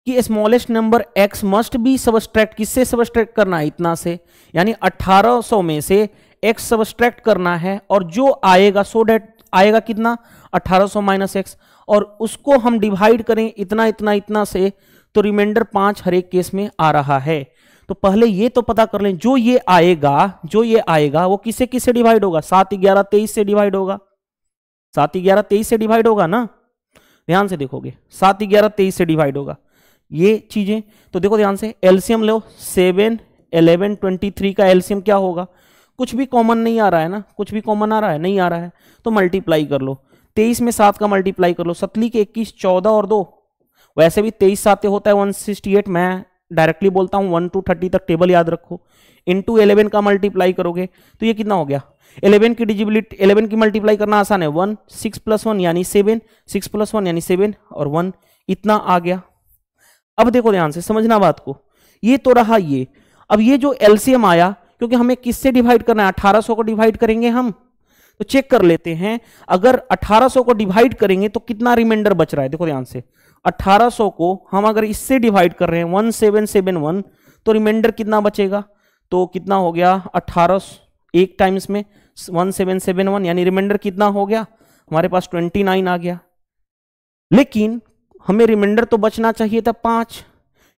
कि smallest number x must be subtract किससे सबस्ट्रैक्ट करना है इतना से यानी 1800 में से x सबस्ट्रैक्ट करना है और जो आएगा सो so डेट आएगा कितना 1800 माइनस एक्स और उसको हम डिवाइड करें इतना इतना इतना से तो रिमाइंडर पांच हर एक केस में आ रहा है तो पहले ये तो पता कर लें जो ये आएगा जो ये आएगा वो किसे किसे डिवाइड होगा सात ग्यारह तेईस से डिवाइड होगा सात ग्यारह तेईस से डिवाइड होगा ना ध्यान से देखोगे सात ग्यारह तेईस से डिवाइड होगा ये चीजें तो देखो ध्यान से एल्सियम लो सेवन एलेवन ट्वेंटी थ्री का एल्सियम क्या होगा कुछ भी कॉमन नहीं आ रहा है ना कुछ भी कॉमन आ रहा है नहीं आ रहा है तो मल्टीप्लाई कर लो तेईस में सात का मल्टीप्लाई कर लो सतली के इक्कीस चौदह और दो वैसे भी तेईस सात होता है वन सिक्सटी एट मैं डायरेक्टली बोलता हूँ वन टू थर्टी तक टेबल याद रखो इंटू एलेवन का मल्टीप्लाई करोगे तो ये कितना हो गया इलेवन की डिजिबिलिटी इलेवन की मल्टीप्लाई करना आसान है वन सिक्स प्लस वन यानी सेवन सिक्स प्लस वन यानी सेवन और वन इतना आ गया अब देखो ध्यान से समझना बात को ये तो रहा ये अब ये जो एलसीएम आया क्योंकि हमें किससे डिवाइड करना है अठारह को डिवाइड करेंगे हम तो चेक कर लेते हैं अगर 1800 को डिवाइड करेंगे तो कितना रिमाइंडर बच रहा है देखो ध्यान से 1800 को हम अगर इससे डिवाइड कर रहे हैं 1771 तो रिमाइंडर कितना बचेगा तो कितना हो गया 1800 एक टाइम्स में 1771 यानी रिमाइंडर कितना हो गया हमारे पास 29 आ गया लेकिन हमें रिमाइंडर तो बचना चाहिए था पांच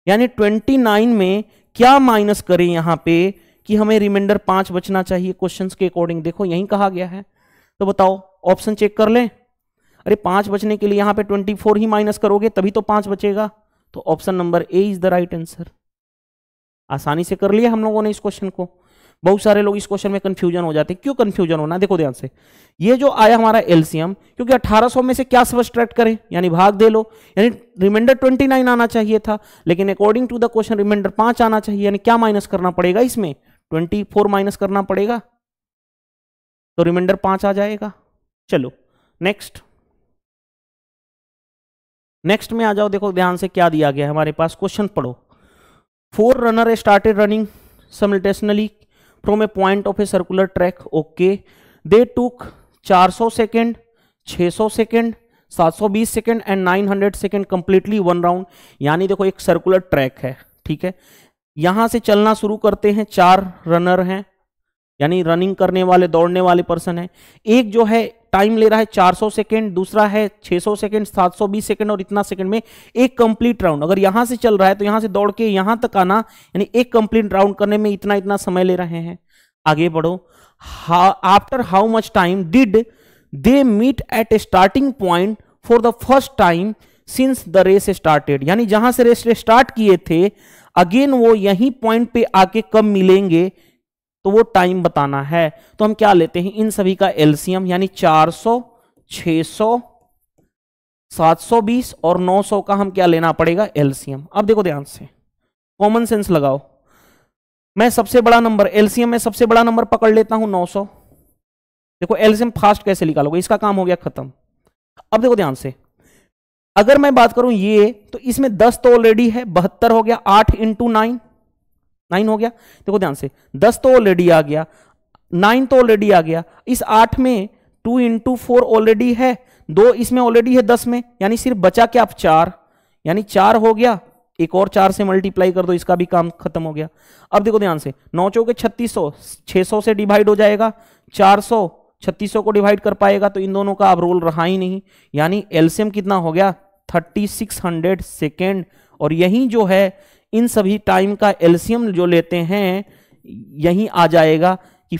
यानी 29 में क्या माइनस करें यहां पे कि हमें रिमाइंडर पांच बचना चाहिए क्वेश्चन के अकॉर्डिंग देखो यही कहा गया है तो बताओ ऑप्शन चेक कर लें अरे पांच बचने के लिए यहां पे ट्वेंटी फोर ही माइनस करोगे तभी तो पांच बचेगा तो option number A is the right answer आसानी से कर लिया हम लोगों ने इस क्वेश्चन को बहुत सारे लोग इस क्वेश्चन में कंफ्यूजन हो जाते हैं क्यों कंफ्यूजन होना देखो ध्यान से ये जो आया हमारा एलसीएम क्योंकि 1800 में से क्या सबस्ट्रैक्ट करें यानी भाग दे लो यानी रिमाइंडर 29 आना चाहिए था लेकिन according to the question reminder पांच आना चाहिए यानी क्या माइनस करना पड़ेगा इसमें ट्वेंटी फोर माइनस करना पड़ेगा तो रिमाइंडर पांच आ जाएगा चलो नेक्स्ट नेक्स्ट में आ जाओ देखो ध्यान से क्या दिया गया हमारे पास क्वेश्चन पढ़ो four runner started running simultaneously from a point of a circular track okay they चार 400 second 600 second 720 second and 900 second completely one round यानी देखो एक सर्कुलर ट्रैक है ठीक है यहां से चलना शुरू करते हैं चार रनर हैं यानी रनिंग करने वाले दौड़ने वाले पर्सन है एक जो है टाइम ले रहा है 400 सेकंड दूसरा है 600 सेकंड 720 सेकंड और इतना सेकंड में एक कंप्लीट राउंड अगर यहां से चल रहा है तो यहां से दौड़ के यहां तक आना यानी एक कंप्लीट राउंड करने में इतना इतना समय ले रहे हैं आगे बढ़ो after how much time did they meet at a starting point for the first time since the race started यानी जहां से रेस स्टार्ट किए थे अगेन वो यही पॉइंट पे आके कब मिलेंगे तो वो टाइम बताना है तो हम क्या लेते हैं इन सभी का एलसीएम यानी 400 600 720 और 900 का हम क्या लेना पड़ेगा एलसीएम अब देखो ध्यान से कॉमन सेंस लगाओ मैं सबसे बड़ा नंबर एलसीएम में सबसे बड़ा नंबर पकड़ लेता हूं 900 देखो एलसीएम फास्ट कैसे निकालोगे इसका काम हो गया खत्म अब देखो ध्यान से अगर मैं बात करूं ये तो इसमें दस तो ऑलरेडी है बहत्तर हो गया आठ इंटू नाइन नाइन हो गया देखो ध्यान से दस तो ऑलरेडी आ गया नाइन तो ऑलरेडी आ गया इस आठ में टू इंटू फोर ऑलरेडी है दो इसमें ऑलरेडी है दस में यानी सिर्फ बचा क्या आप चार यानी चार हो गया एक और चार से मल्टीप्लाई कर दो इसका भी काम खत्म हो गया अब देखो ध्यान से नौ चौके छत्तीस सौ छह सौ से डिवाइड हो जाएगा चार सौ छत्तीस को डिवाइड कर पाएगा तो इन दोनों का अब रोल रहा ही नहीं यानी एल्सियम कितना हो गया थर्टी सिक्स हंड्रेड सेकेंड और यही जो है इन सभी टाइम का एल्सियम जो लेते हैं यही आ जाएगा कि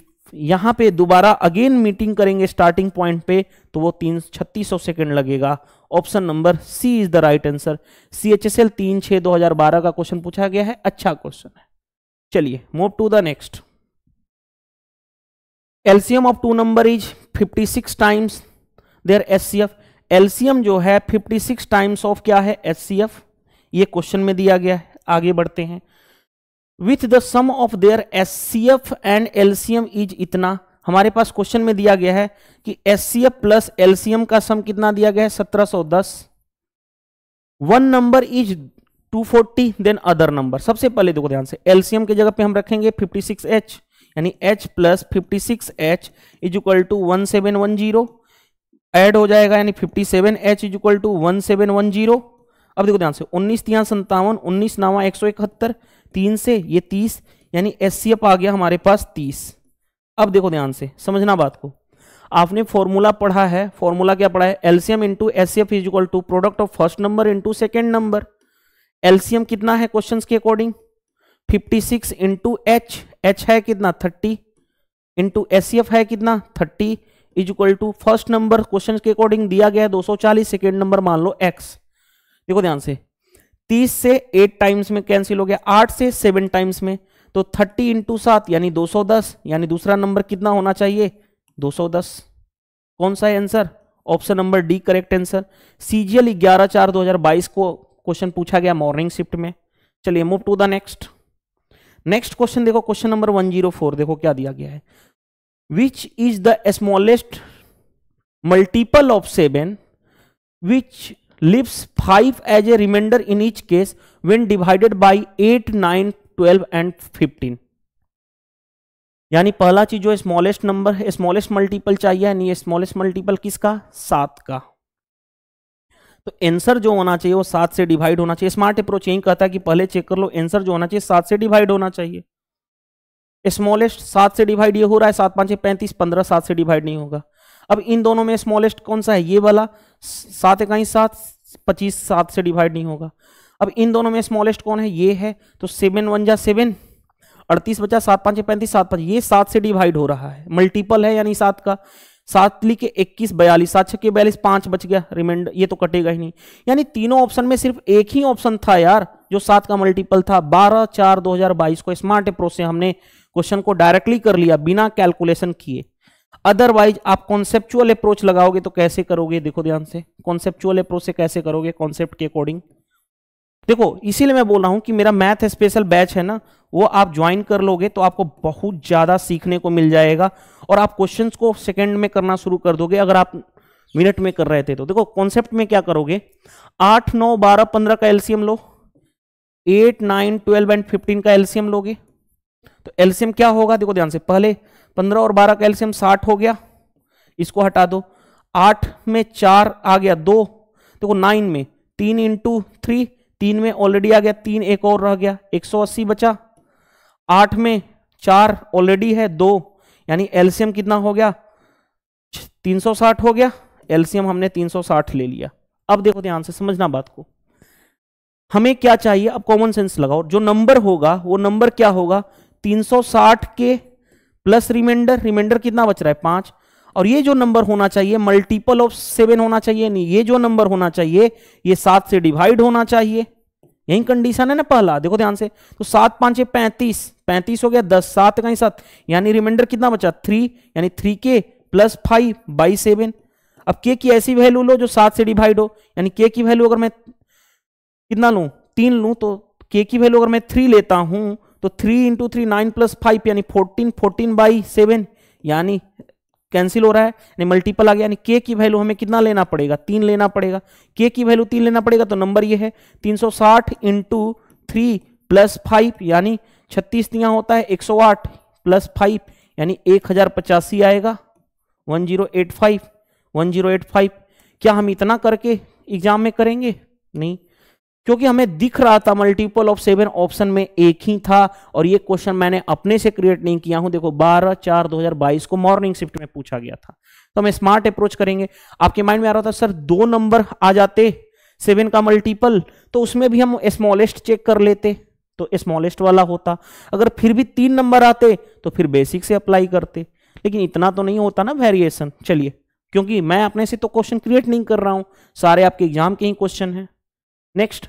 यहाँ पे दोबारा अगेन मीटिंग करेंगे स्टार्टिंग पॉइंट पे तो वो तीन छत्तीस सौ सेकेंड लगेगा option number C is the right answer C H S L तीन छः दो हजार बारह का क्वेश्चन पूछा गया है अच्छा क्वेश्चन है चलिए move to the next LCM of two number is 56 times their HCF LCM जो है 56 टाइम्स ऑफ क्या है एचसीएफ ये क्वेश्चन में दिया गया है आगे बढ़ते हैं with the sum of their F and LCM is इतना हमारे पास क्वेश्चन में दिया गया है कि एफ प्लस एलसीएम का सम कितना दिया गया है 1710 one number is 240 then other number सबसे पहले देखो ध्यान से एलसीएम की जगह पे हम रखेंगे 56h यानी H plus fifty six H is equal to one seven one zero add हो जाएगा यानी fifty seven H is equal to one seven one zero अब देखो ध्यान से उन्नीस तिया संतावन उन्नीस नावा एक सौ इकहत्तर तीन से ये तीस यानी एस सी एफ आ गया हमारे पास तीस अब देखो ध्यान से समझना बात को आपने फॉर्मूला पढ़ा है फॉर्मूला क्या पढ़ा है LCM into S C F is equal to product of first number into second number LCM कितना है क्वेश्चन के according 56 six into H H है कितना थर्टी इंटू एस है कितना thirty is equal to first number question के according दिया गया है दो सौ चालीस सेकेंड नंबर मान लो एक्स देखो ध्यान से तीस से एट टाइम्स में कैंसिल हो गया आठ से सेवन टाइम्स में तो थर्टी इंटू सात यानी दो सौ दस यानी दूसरा नंबर कितना होना चाहिए दो सौ दस कौन सा है answer option number D correct answer CGL ग्यारह चार दो हजार बाईस को क्वेश्चन पूछा गया मॉर्निंग शिफ्ट में चलिए move to the next next question देखो क्वेश्चन नंबर 104 देखो क्या दिया गया है which is the smallest multiple of seven which leaves five as a reminder in each case when divided by eight nine twelve and fifteen यानी पहला चीज जो स्मॉलेस्ट नंबर है स्मॉलेस्ट मल्टीपल चाहिए यानी स्मॉलेस्ट मल्टीपल किसका सात का तो एंसर जो होना चाहिए वो सात से डिवाइड होना चाहिए स्मार्ट अप्रोच यही कहता है कि पहले चेक कर लो एंसर जो होना चाहिए सात से डिवाइड होना चाहिए स्मॉलेस्ट सात से डिवाइड ये हो रहा है सात पांच पैंतीस पंद्रह सात से डिवाइड नहीं होगा अब इन दोनों में स्मॉलेस्ट कौन सा है ये वाला सात इकाई सात पच्चीस सात से डिवाइड नहीं होगा अब इन दोनों में स्मॉलेस्ट कौन है ये है तो सेवन वन जा सेवन अड़तीस बचा सात पांच पैंतीस सात पांच ये सात से डिवाइड हो रहा है मल्टीपल है यानी सात का सात लिखे के इक्कीस बयालीस सात छके बयालीस पांच बच गया रिमाइंडर ये तो कटेगा ही नहीं यानी तीनों ऑप्शन में सिर्फ एक ही ऑप्शन था यार जो सात का मल्टीपल था बारह चार दो हजार बाईस को स्मार्ट अप्रोच से हमने क्वेश्चन को डायरेक्टली कर लिया बिना कैलकुलेशन किए अदरवाइज आप कॉन्सेप्चुअल अप्रोच लगाओगे तो कैसे करोगे देखो ध्यान से कॉन्सेप्चुअल अप्रोच से कैसे करोगे कॉन्सेप्ट के अकॉर्डिंग देखो इसीलिए मैं बोल रहा हूं कि मेरा मैथ स्पेशल बैच है ना वो आप ज्वाइन कर लोगे तो आपको बहुत ज़्यादा सीखने को मिल जाएगा और आप क्वेश्चंस को सेकंड में करना शुरू कर दोगे अगर आप मिनट में कर रहे थे तो देखो कॉन्सेप्ट में क्या करोगे आठ नौ बारह पंद्रह का एलसीएम लो eight nine twelve and fifteen का एलसीएम लोगे तो एल्सियम क्या होगा देखो ध्यान से पहले पंद्रह और बारह का एल्सियम साठ हो गया इसको हटा दो आठ में चार आ गया दो देखो नाइन में तीन इंटू थ्री तीन में ऑलरेडी आ गया तीन एक और रह गया 180 बचा आठ में चार ऑलरेडी है दो यानी एल्सियम कितना हो गया 360 हो गया एल्सियम हमने 360 ले लिया अब देखो ध्यान से समझना बात को हमें क्या चाहिए अब कॉमन सेंस लगाओ जो नंबर होगा वो नंबर क्या होगा 360 के प्लस रिमाइंडर रिमाइंडर कितना बच रहा है पांच और ये जो नंबर होना चाहिए मल्टीपल ऑफ सेवन होना चाहिए नहीं ये जो नंबर होना चाहिए ये सात से डिवाइड होना चाहिए यही कंडीशन है ना पहला देखो ध्यान से तो सात पांच पैंतीस पैंतीस हो गया दस सात का ही सात यानी रिमाइंडर कितना बचा थ्री यानी थ्री के प्लस फाइव बाई सेवन अब के की ऐसी वैल्यू लो जो सात से डिवाइड हो यानी के की वैल्यू अगर मैं कितना लू तीन लू तो के की वैल्यू अगर मैं थ्री लेता हूं तो three into three nine plus five यानी फोर्टीन फोर्टीन बाई सेवन यानी कैंसिल हो रहा है यानी मल्टीपल आ गया यानी के की वैल्यू हमें कितना लेना पड़ेगा तीन लेना पड़ेगा के की वैल्यू तीन लेना पड़ेगा तो नंबर ये है तीन सौ साठ इंटू थ्री प्लस फाइव यानी छत्तीस तिया होता है एक सौ आठ प्लस फाइव यानी एक हजार पचासी आएगा one zero eight five one zero eight five क्या हम इतना करके एग्जाम में करेंगे नहीं क्योंकि हमें दिख रहा था मल्टीपल ऑफ सेवन ऑप्शन में एक ही था और ये क्वेश्चन मैंने अपने से क्रिएट नहीं किया हूं देखो 12 चार 2022 को मॉर्निंग शिफ्ट में पूछा गया था तो हमें स्मार्ट अप्रोच करेंगे आपके माइंड में आ रहा था सर दो नंबर आ जाते सेवन का मल्टीपल तो उसमें भी हम स्मॉलेस्ट चेक कर लेते तो स्मॉलेस्ट वाला होता अगर फिर भी तीन नंबर आते तो फिर बेसिक से अप्लाई करते लेकिन इतना तो नहीं होता ना वेरिएशन चलिए क्योंकि मैं अपने से तो क्वेश्चन क्रिएट नहीं कर रहा हूं सारे आपके एग्जाम के ही क्वेश्चन हैं next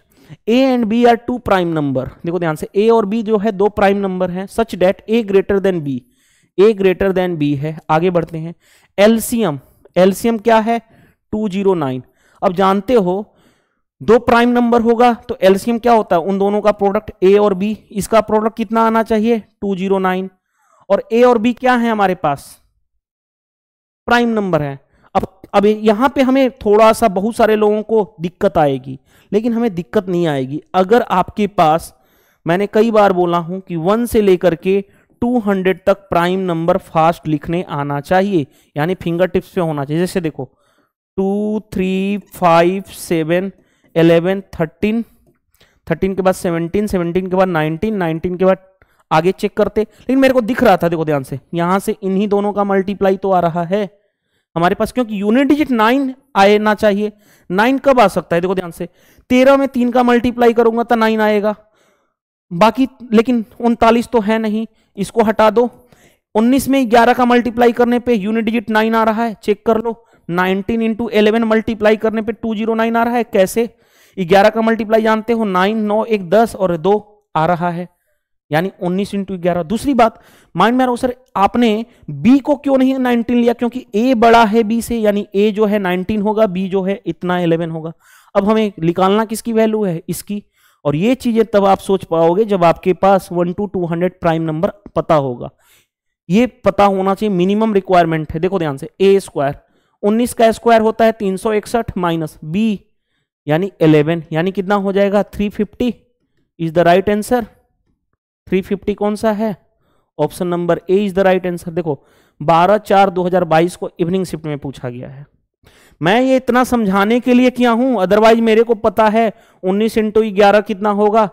A and B are two prime number देखो ध्यान से ए और बी जो है दो प्राइम नंबर है such that A greater than B A greater than B है आगे बढ़ते हैं एलसीएम एलसीएम क्या है 209 अब जानते हो दो प्राइम नंबर होगा तो एलसीएम क्या होता है उन दोनों का प्रोडक्ट ए और बी इसका प्रोडक्ट कितना आना चाहिए 209 और ए और बी क्या है हमारे पास प्राइम नंबर है अब यहां पे हमें थोड़ा सा बहुत सारे लोगों को दिक्कत आएगी लेकिन हमें दिक्कत नहीं आएगी अगर आपके पास मैंने कई बार बोला हूं कि वन से लेकर के 200 तक प्राइम नंबर फास्ट लिखने आना चाहिए यानी फिंगर टिप्स पे होना चाहिए जैसे देखो two three five seven eleven thirteen thirteen के बाद सेवनटीन सेवनटीन के बाद नाइनटीन नाइनटीन के बाद आगे चेक करते लेकिन मेरे को दिख रहा था देखो ध्यान से यहां से इन्हीं दोनों का मल्टीप्लाई तो आ रहा है हमारे पास क्योंकि यूनिट डिजिट नाइन आए ना चाहिए नाइन कब आ सकता है देखो ध्यान से तेरह में तीन का मल्टीप्लाई करूंगा तो नाइन आएगा बाकी लेकिन उनतालीस तो है नहीं इसको हटा दो उन्नीस में ग्यारह का मल्टीप्लाई करने पे यूनिट डिजिट नाइन आ रहा है चेक कर लो नाइनटीन इंटू एलेवन मल्टीप्लाई करने पे टू जीरो नाइन आ रहा है कैसे ग्यारह का मल्टीप्लाई जानते हो नाइन नौ एक दस और दो आ रहा है यानी 19 इंटू ग्यारह दूसरी बात माइंड में सर आपने बी को क्यों नहीं 19 लिया क्योंकि ए बड़ा है बी से यानी ए जो है 19 होगा बी जो है इतना 11 होगा अब हमें निकालना किसकी वैल्यू है इसकी और ये चीजें तब आप सोच पाओगे जब आपके पास one to two hundred prime number पता होगा ये पता होना चाहिए मिनिमम रिक्वायरमेंट है देखो ध्यान से ए स्क्वायर उन्नीस का स्क्वायर होता है तीन सौ इकसठ माइनस बी यानी 11 यानी कितना हो जाएगा 350 इज द राइट आंसर 350 कौन सा है option number A is the right answer देखो 12 चार 2022 को इवनिंग शिफ्ट में पूछा गया है मैं ये इतना समझाने के लिए किया हूं अदरवाइज मेरे को पता है 19 इंटू ग्यारह कितना होगा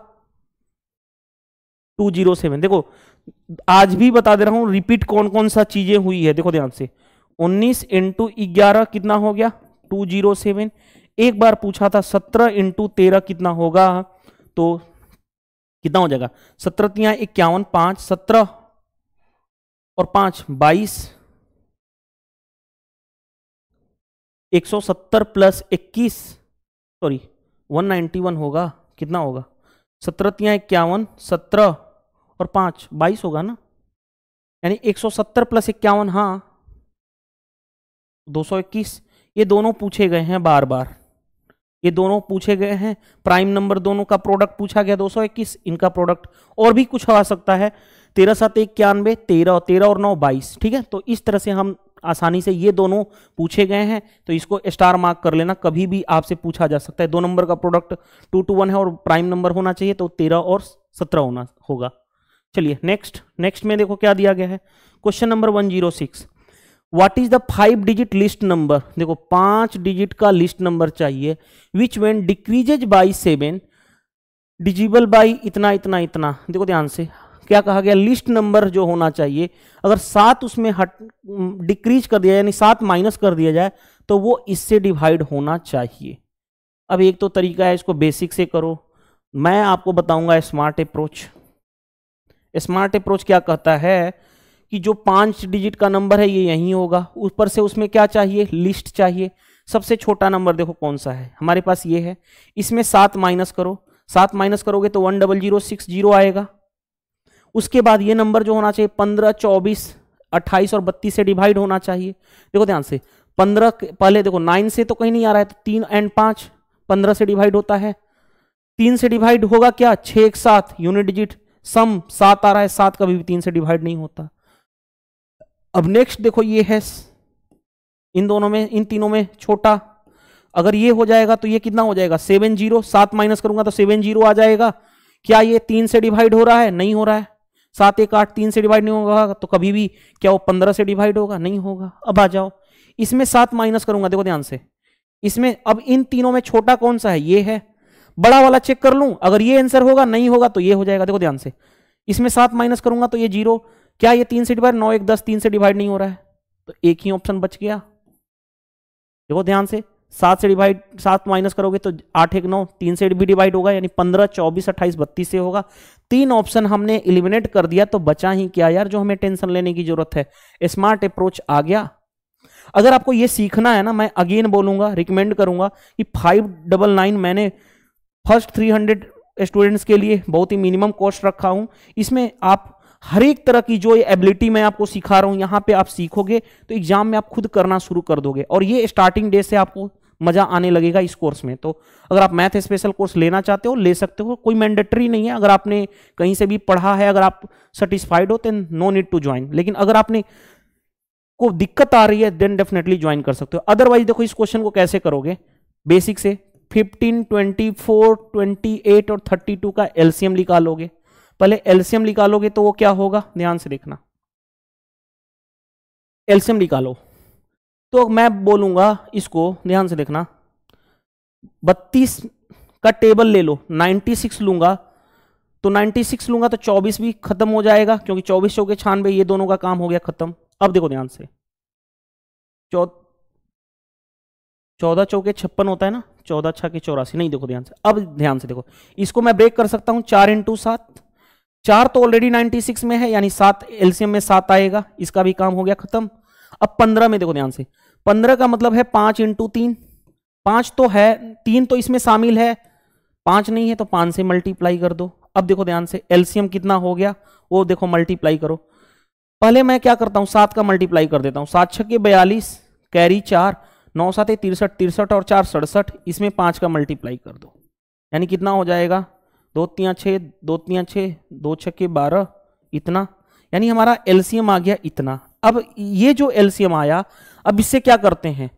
207 देखो आज भी बता दे रहा हूं रिपीट कौन कौन सा चीजें हुई है देखो ध्यान से 19 इंटू ग्यारह कितना हो गया 207 एक बार पूछा था 17 इंटू तेरह कितना होगा तो कितना हो जाएगा सत्रह तिया इक्यावन पांच सत्रह और पांच बाईस एक सौ सत्तर प्लस इक्कीस सॉरी वन नाइन्टी वन होगा कितना होगा सत्रह तिया इक्यावन सत्रह और पांच बाईस होगा ना यानी एक सौ सत्तर प्लस इक्यावन हाँ दो सौ इक्कीस ये दोनों पूछे गए हैं बार बार ये दोनों पूछे गए हैं प्राइम नंबर दोनों का प्रोडक्ट पूछा गया इक्कीस इनका प्रोडक्ट और भी कुछ आ सकता है तेरह सात इक्यानवे तेरह और तेरह और नौ बाईस ठीक है तो इस तरह से हम आसानी से ये दोनों पूछे गए हैं तो इसको स्टार मार्क कर लेना कभी भी आपसे पूछा जा सकता है दो नंबर का प्रोडक्ट टू टू वन है और प्राइम नंबर होना चाहिए तो तेरह और सत्रह होना होगा चलिए नेक्स्ट नेक्स्ट में देखो क्या दिया गया है question number one zero six what is the five digit least number देखो पांच डिजिट का लिस्ट नंबर चाहिए which when decreases by seven divisible by इतना इतना इतना देखो ध्यान से क्या कहा गया लिस्ट नंबर जो होना चाहिए अगर सात उसमें हट डिक्रीज कर दिया यानी सात माइनस कर दिया जाए तो वो इससे डिवाइड होना चाहिए अब एक तो तरीका है इसको बेसिक से करो मैं आपको बताऊंगा स्मार्ट अप्रोच स्मार्ट अप्रोच क्या कहता है कि जो पांच डिजिट का नंबर है ये यहीं होगा ऊपर से उसमें क्या चाहिए लिस्ट चाहिए सबसे छोटा नंबर देखो कौन सा है हमारे पास ये है इसमें सात माइनस करो सात माइनस करोगे तो one double zero six zero आएगा उसके बाद ये नंबर जो होना चाहिए पंद्रह चौबीस अट्ठाईस और बत्तीस से डिवाइड होना चाहिए देखो ध्यान से पंद्रह पहले देखो नाइन से तो कहीं नहीं आ रहा है तो तीन एंड पांच पंद्रह से डिवाइड होता है तीन से डिवाइड होगा क्या छह एक सात यूनिट डिजिट सम सात आ रहा है सात कभी भी तीन से डिवाइड नहीं होता अब नेक्स्ट देखो ये है इन दोनों में इन तीनों में छोटा अगर ये हो जाएगा तो ये कितना हो जाएगा सेवन जीरो सात माइनस करूंगा तो सेवन जीरो आ जाएगा क्या ये तीन से डिवाइड हो रहा है नहीं हो रहा है सात एक आठ तीन से डिवाइड नहीं होगा तो कभी भी क्या वो पंद्रह से डिवाइड होगा नहीं होगा अब आ जाओ इसमें सात माइनस करूंगा देखो ध्यान से इसमें अब इन तीनों में छोटा कौन सा है ये है बड़ा वाला चेक कर लूं अगर ये आंसर होगा नहीं होगा तो ये हो जाएगा देखो ध्यान से इसमें सात माइनस करूंगा तो ये जीरो क्या ये तीन से डिवाइड नौ एक दस तीन से डिवाइड नहीं हो रहा है तो एक ही ऑप्शन बच गया देखो ध्यान से सात से डिवाइड सात माइनस करोगे तो आठ एक नौ तीन से भी डिवाइड होगा यानी पंद्रह चौबीस अट्ठाईस बत्तीस से होगा तीन ऑप्शन हमने इलिमिनेट कर दिया तो बचा ही क्या यार जो हमें टेंशन लेने की जरूरत है स्मार्ट अप्रोच आ गया अगर आपको यह सीखना है ना मैं अगेन बोलूंगा रिकमेंड करूंगा कि फाइव डबल नाइन मैंने फर्स्ट थ्री हंड्रेड स्टूडेंट्स के लिए बहुत ही मिनिमम कॉस्ट रखा हूं इसमें आप हर एक तरह की जो एबिलिटी मैं आपको सिखा रहा हूं यहां पे आप सीखोगे तो एग्जाम में आप खुद करना शुरू कर दोगे और ये स्टार्टिंग डे से आपको मजा आने लगेगा इस कोर्स में तो अगर आप मैथ स्पेशल कोर्स लेना चाहते हो ले सकते हो कोई मैंडेटरी नहीं है अगर आपने कहीं से भी पढ़ा है अगर आप सेटिस्फाइड हो then no need to join लेकिन अगर आपने को दिक्कत आ रही है देन डेफिनेटली ज्वाइन कर सकते हो अदरवाइज देखो इस क्वेश्चन को कैसे करोगे बेसिक से 15, 24, 28 और 32 का एलसीएम निकालोगे पहले एल्सियम निकालोगे तो वो क्या होगा ध्यान से देखना एल्सियम निकालो तो मैं बोलूंगा इसको ध्यान से देखना बत्तीस का टेबल ले लो 96 लूंगा तो 96 लूंगा तो 24 भी खत्म हो जाएगा क्योंकि 24 हो गए छानबे ये दोनों का काम हो गया खत्म अब देखो ध्यान से चौ चौदह चौके छप्पन होता है ना चौदह छह के चौरासी नहीं देखो ध्यान से अब ध्यान से देखो इसको मैं ब्रेक कर सकता हूं चार इंटू सात चार तो ऑलरेडी 96 में है यानी सात एलसीएम में सात आएगा इसका भी काम हो गया खत्म अब पंद्रह में देखो ध्यान से पंद्रह का मतलब है पांच इंटू तीन पांच तो है तीन तो इसमें शामिल है पांच नहीं है तो पांच से मल्टीप्लाई कर दो अब देखो ध्यान से एलसीएम कितना हो गया वो देखो मल्टीप्लाई करो पहले मैं क्या करता हूँ सात का मल्टीप्लाई कर देता हूँ सात छके बयालीस कैरी चार नौ सात तिरसठ तिरसठ और चार सड़सठ इसमें पांच का मल्टीप्लाई कर दो यानी कितना हो जाएगा दो तियाँ छः दो तियाँ छः दो छक्के बारह इतना यानी हमारा एलसीएम आ गया इतना अब ये जो एल्सियम आया अब इससे क्या करते हैं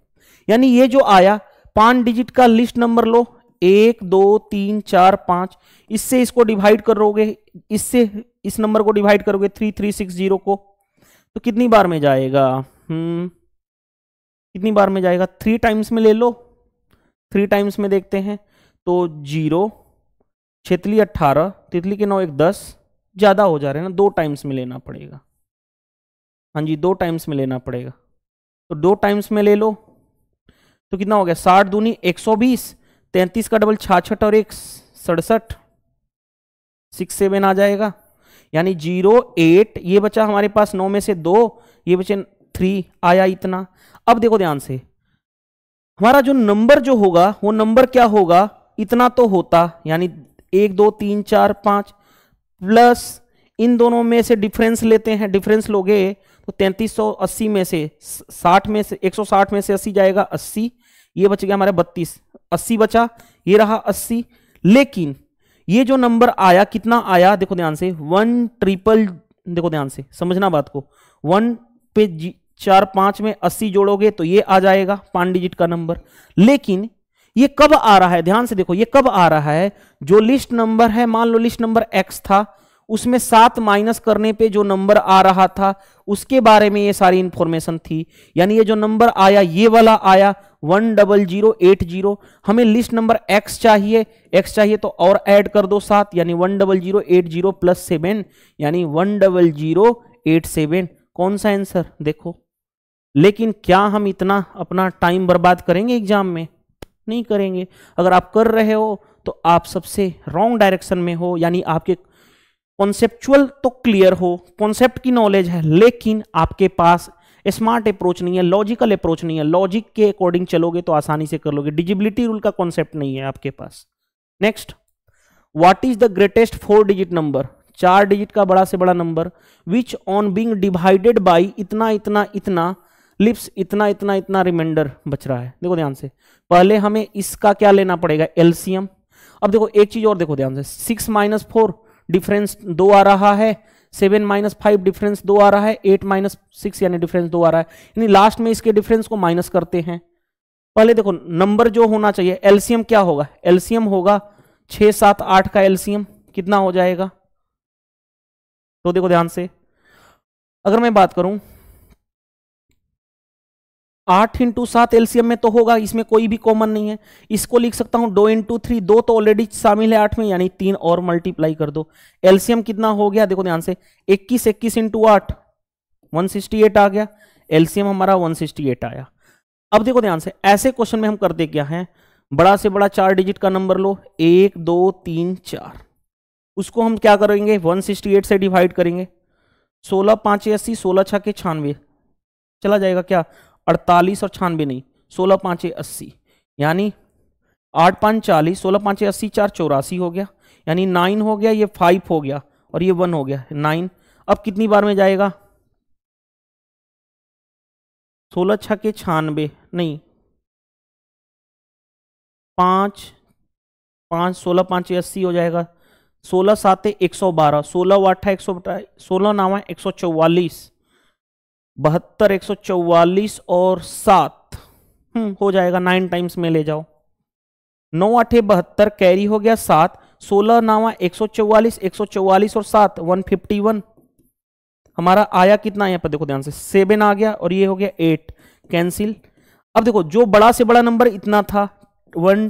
यानी ये जो आया पांच डिजिट का लिस्ट नंबर लो एक दो तीन चार पाँच इससे इसको डिवाइड करोगे इससे इस नंबर को डिवाइड करोगे थ्री थ्री सिक्स जीरो को तो कितनी बार में जाएगा हम्म कितनी बार में जाएगा थ्री टाइम्स में ले लो थ्री टाइम्स में देखते हैं तो जीरो छेतली अट्ठारह तितली के नौ एक दस ज़्यादा हो जा रहे हैं ना दो टाइम्स में लेना पड़ेगा हाँ जी दो टाइम्स में लेना पड़ेगा तो दो टाइम्स में ले लो तो कितना हो गया साठ दूनी एक सौ बीस तैंतीस का डबल छाछठ और एक सड़सठ सिक्स सेवन आ जाएगा यानी जीरो एट ये बचा हमारे पास नौ में से दो ये बचे थ्री आया इतना अब देखो ध्यान से हमारा जो नंबर जो होगा वो नंबर क्या होगा इतना तो होता यानी एक दो तीन चार पांच प्लस इन दोनों में से डिफरेंस लेते हैं डिफरेंस लोगे तो 3380 में से 60 में से 160 में से 80 जाएगा 80 ये बच गया हमारे 32 80 बचा ये रहा 80 लेकिन ये जो नंबर आया कितना आया देखो ध्यान से वन ट्रिपल देखो ध्यान से समझना बात को वन पे चार पांच में अस्सी जोड़ोगे तो ये आ जाएगा पांच डिजिट का नंबर लेकिन ये कब आ रहा है ध्यान से देखो ये कब आ रहा है जो लिस्ट नंबर है मान लो लिस्ट नंबर एक्स था उसमें सात माइनस करने पे जो नंबर आ रहा था उसके बारे में ये सारी इंफॉर्मेशन थी यानी ये जो नंबर आया ये वाला आया one double zero eight zero हमें लिस्ट नंबर एक्स चाहिए एक्स चाहिए तो और ऐड कर दो सात यानी one double zero eight zero plus seven यानी one double zero eight seven कौन सा आंसर देखो लेकिन क्या हम इतना अपना टाइम बर्बाद करेंगे एग्जाम में नहीं करेंगे अगर आप कर रहे हो तो आप सबसे रॉन्ग डायरेक्शन में हो यानी आपके कॉन्सेप्चुअल तो क्लियर हो कॉन्सेप्ट की नॉलेज है लेकिन आपके पास स्मार्ट अप्रोच नहीं है लॉजिकल अप्रोच नहीं है लॉजिक के अकॉर्डिंग चलोगे तो आसानी से कर लोगे डिजिबिलिटी रूल का कॉन्सेप्ट नहीं है आपके पास next what is the greatest four digit number चार डिजिट का बड़ा से बड़ा number which on being divided by इतना इतना इतना लिप्स इतना इतना इतना रिमाइंडर बच रहा है देखो ध्यान से पहले हमें इसका क्या लेना पड़ेगा एलसीएम अब देखो एक चीज और देखो ध्यान से सिक्स माइनस फोर डिफरेंस दो आ रहा है सेवन माइनस फाइव डिफरेंस दो आ रहा है एट माइनस सिक्स यानी डिफरेंस दो आ रहा है यानी लास्ट में इसके डिफरेंस को माइनस करते हैं पहले देखो नंबर जो होना चाहिए एलसीएम क्या होगा एलसीएम होगा छ सात आठ का एलसीएम कितना हो जाएगा तो देखो ध्यान से अगर मैं बात करूं आठ इंटू सात एल्सियम में तो होगा इसमें कोई भी कॉमन नहीं है इसको लिख सकता हूं दो इंटू थ्री दो तो ऑलरेडी शामिल है आठ में यानी तीन और मल्टीप्लाई कर दो एल्सियम कितना हो गया देखो ध्यान से इक्कीस इक्कीस इंटू आठ वन सिक्सटी एट आ गया एल्सियम हमारा वन सिक्सटी एट आया अब देखो ध्यान से ऐसे क्वेश्चन में हम करते क्या है बड़ा से बड़ा चार डिजिट का नंबर लो एक दो तीन चार उसको हम क्या करेंगे वन सिक्सटी एट से डिवाइड करेंगे सोलह पांच अस्सी सोलह छः के छानवे चला जाएगा क्या अड़तालीस और छानबे नहीं सोलह पाँचे अस्सी यानी आठ पाँच चालीस सोलह पाँचे अस्सी चार चौरासी हो गया यानी नाइन हो गया ये फाइव हो गया और ये वन हो गया नाइन अब कितनी बार में जाएगा सोलह छ के छानबे नहीं पाँच पाँच सोलह पाँच अस्सी हो जाएगा सोलह सात एक सौ बारह सोलह अट्ठा एक सौ सोलह नवा एक सौ चौवालीस बहत्तर एक सौ चौवालीस और सात हम्म। हो जाएगा नाइन टाइम्स में ले जाओ नौ आठे बहत्तर कैरी हो गया सात सोलह नावा एक सौ चौवालीस एक सौ चौवालीस और सात वन फिफ्टी वन हमारा आया कितना यहाँ पर देखो ध्यान से सेवन आ गया और ये हो गया एट कैंसिल अब देखो जो बड़ा से बड़ा नंबर इतना था वन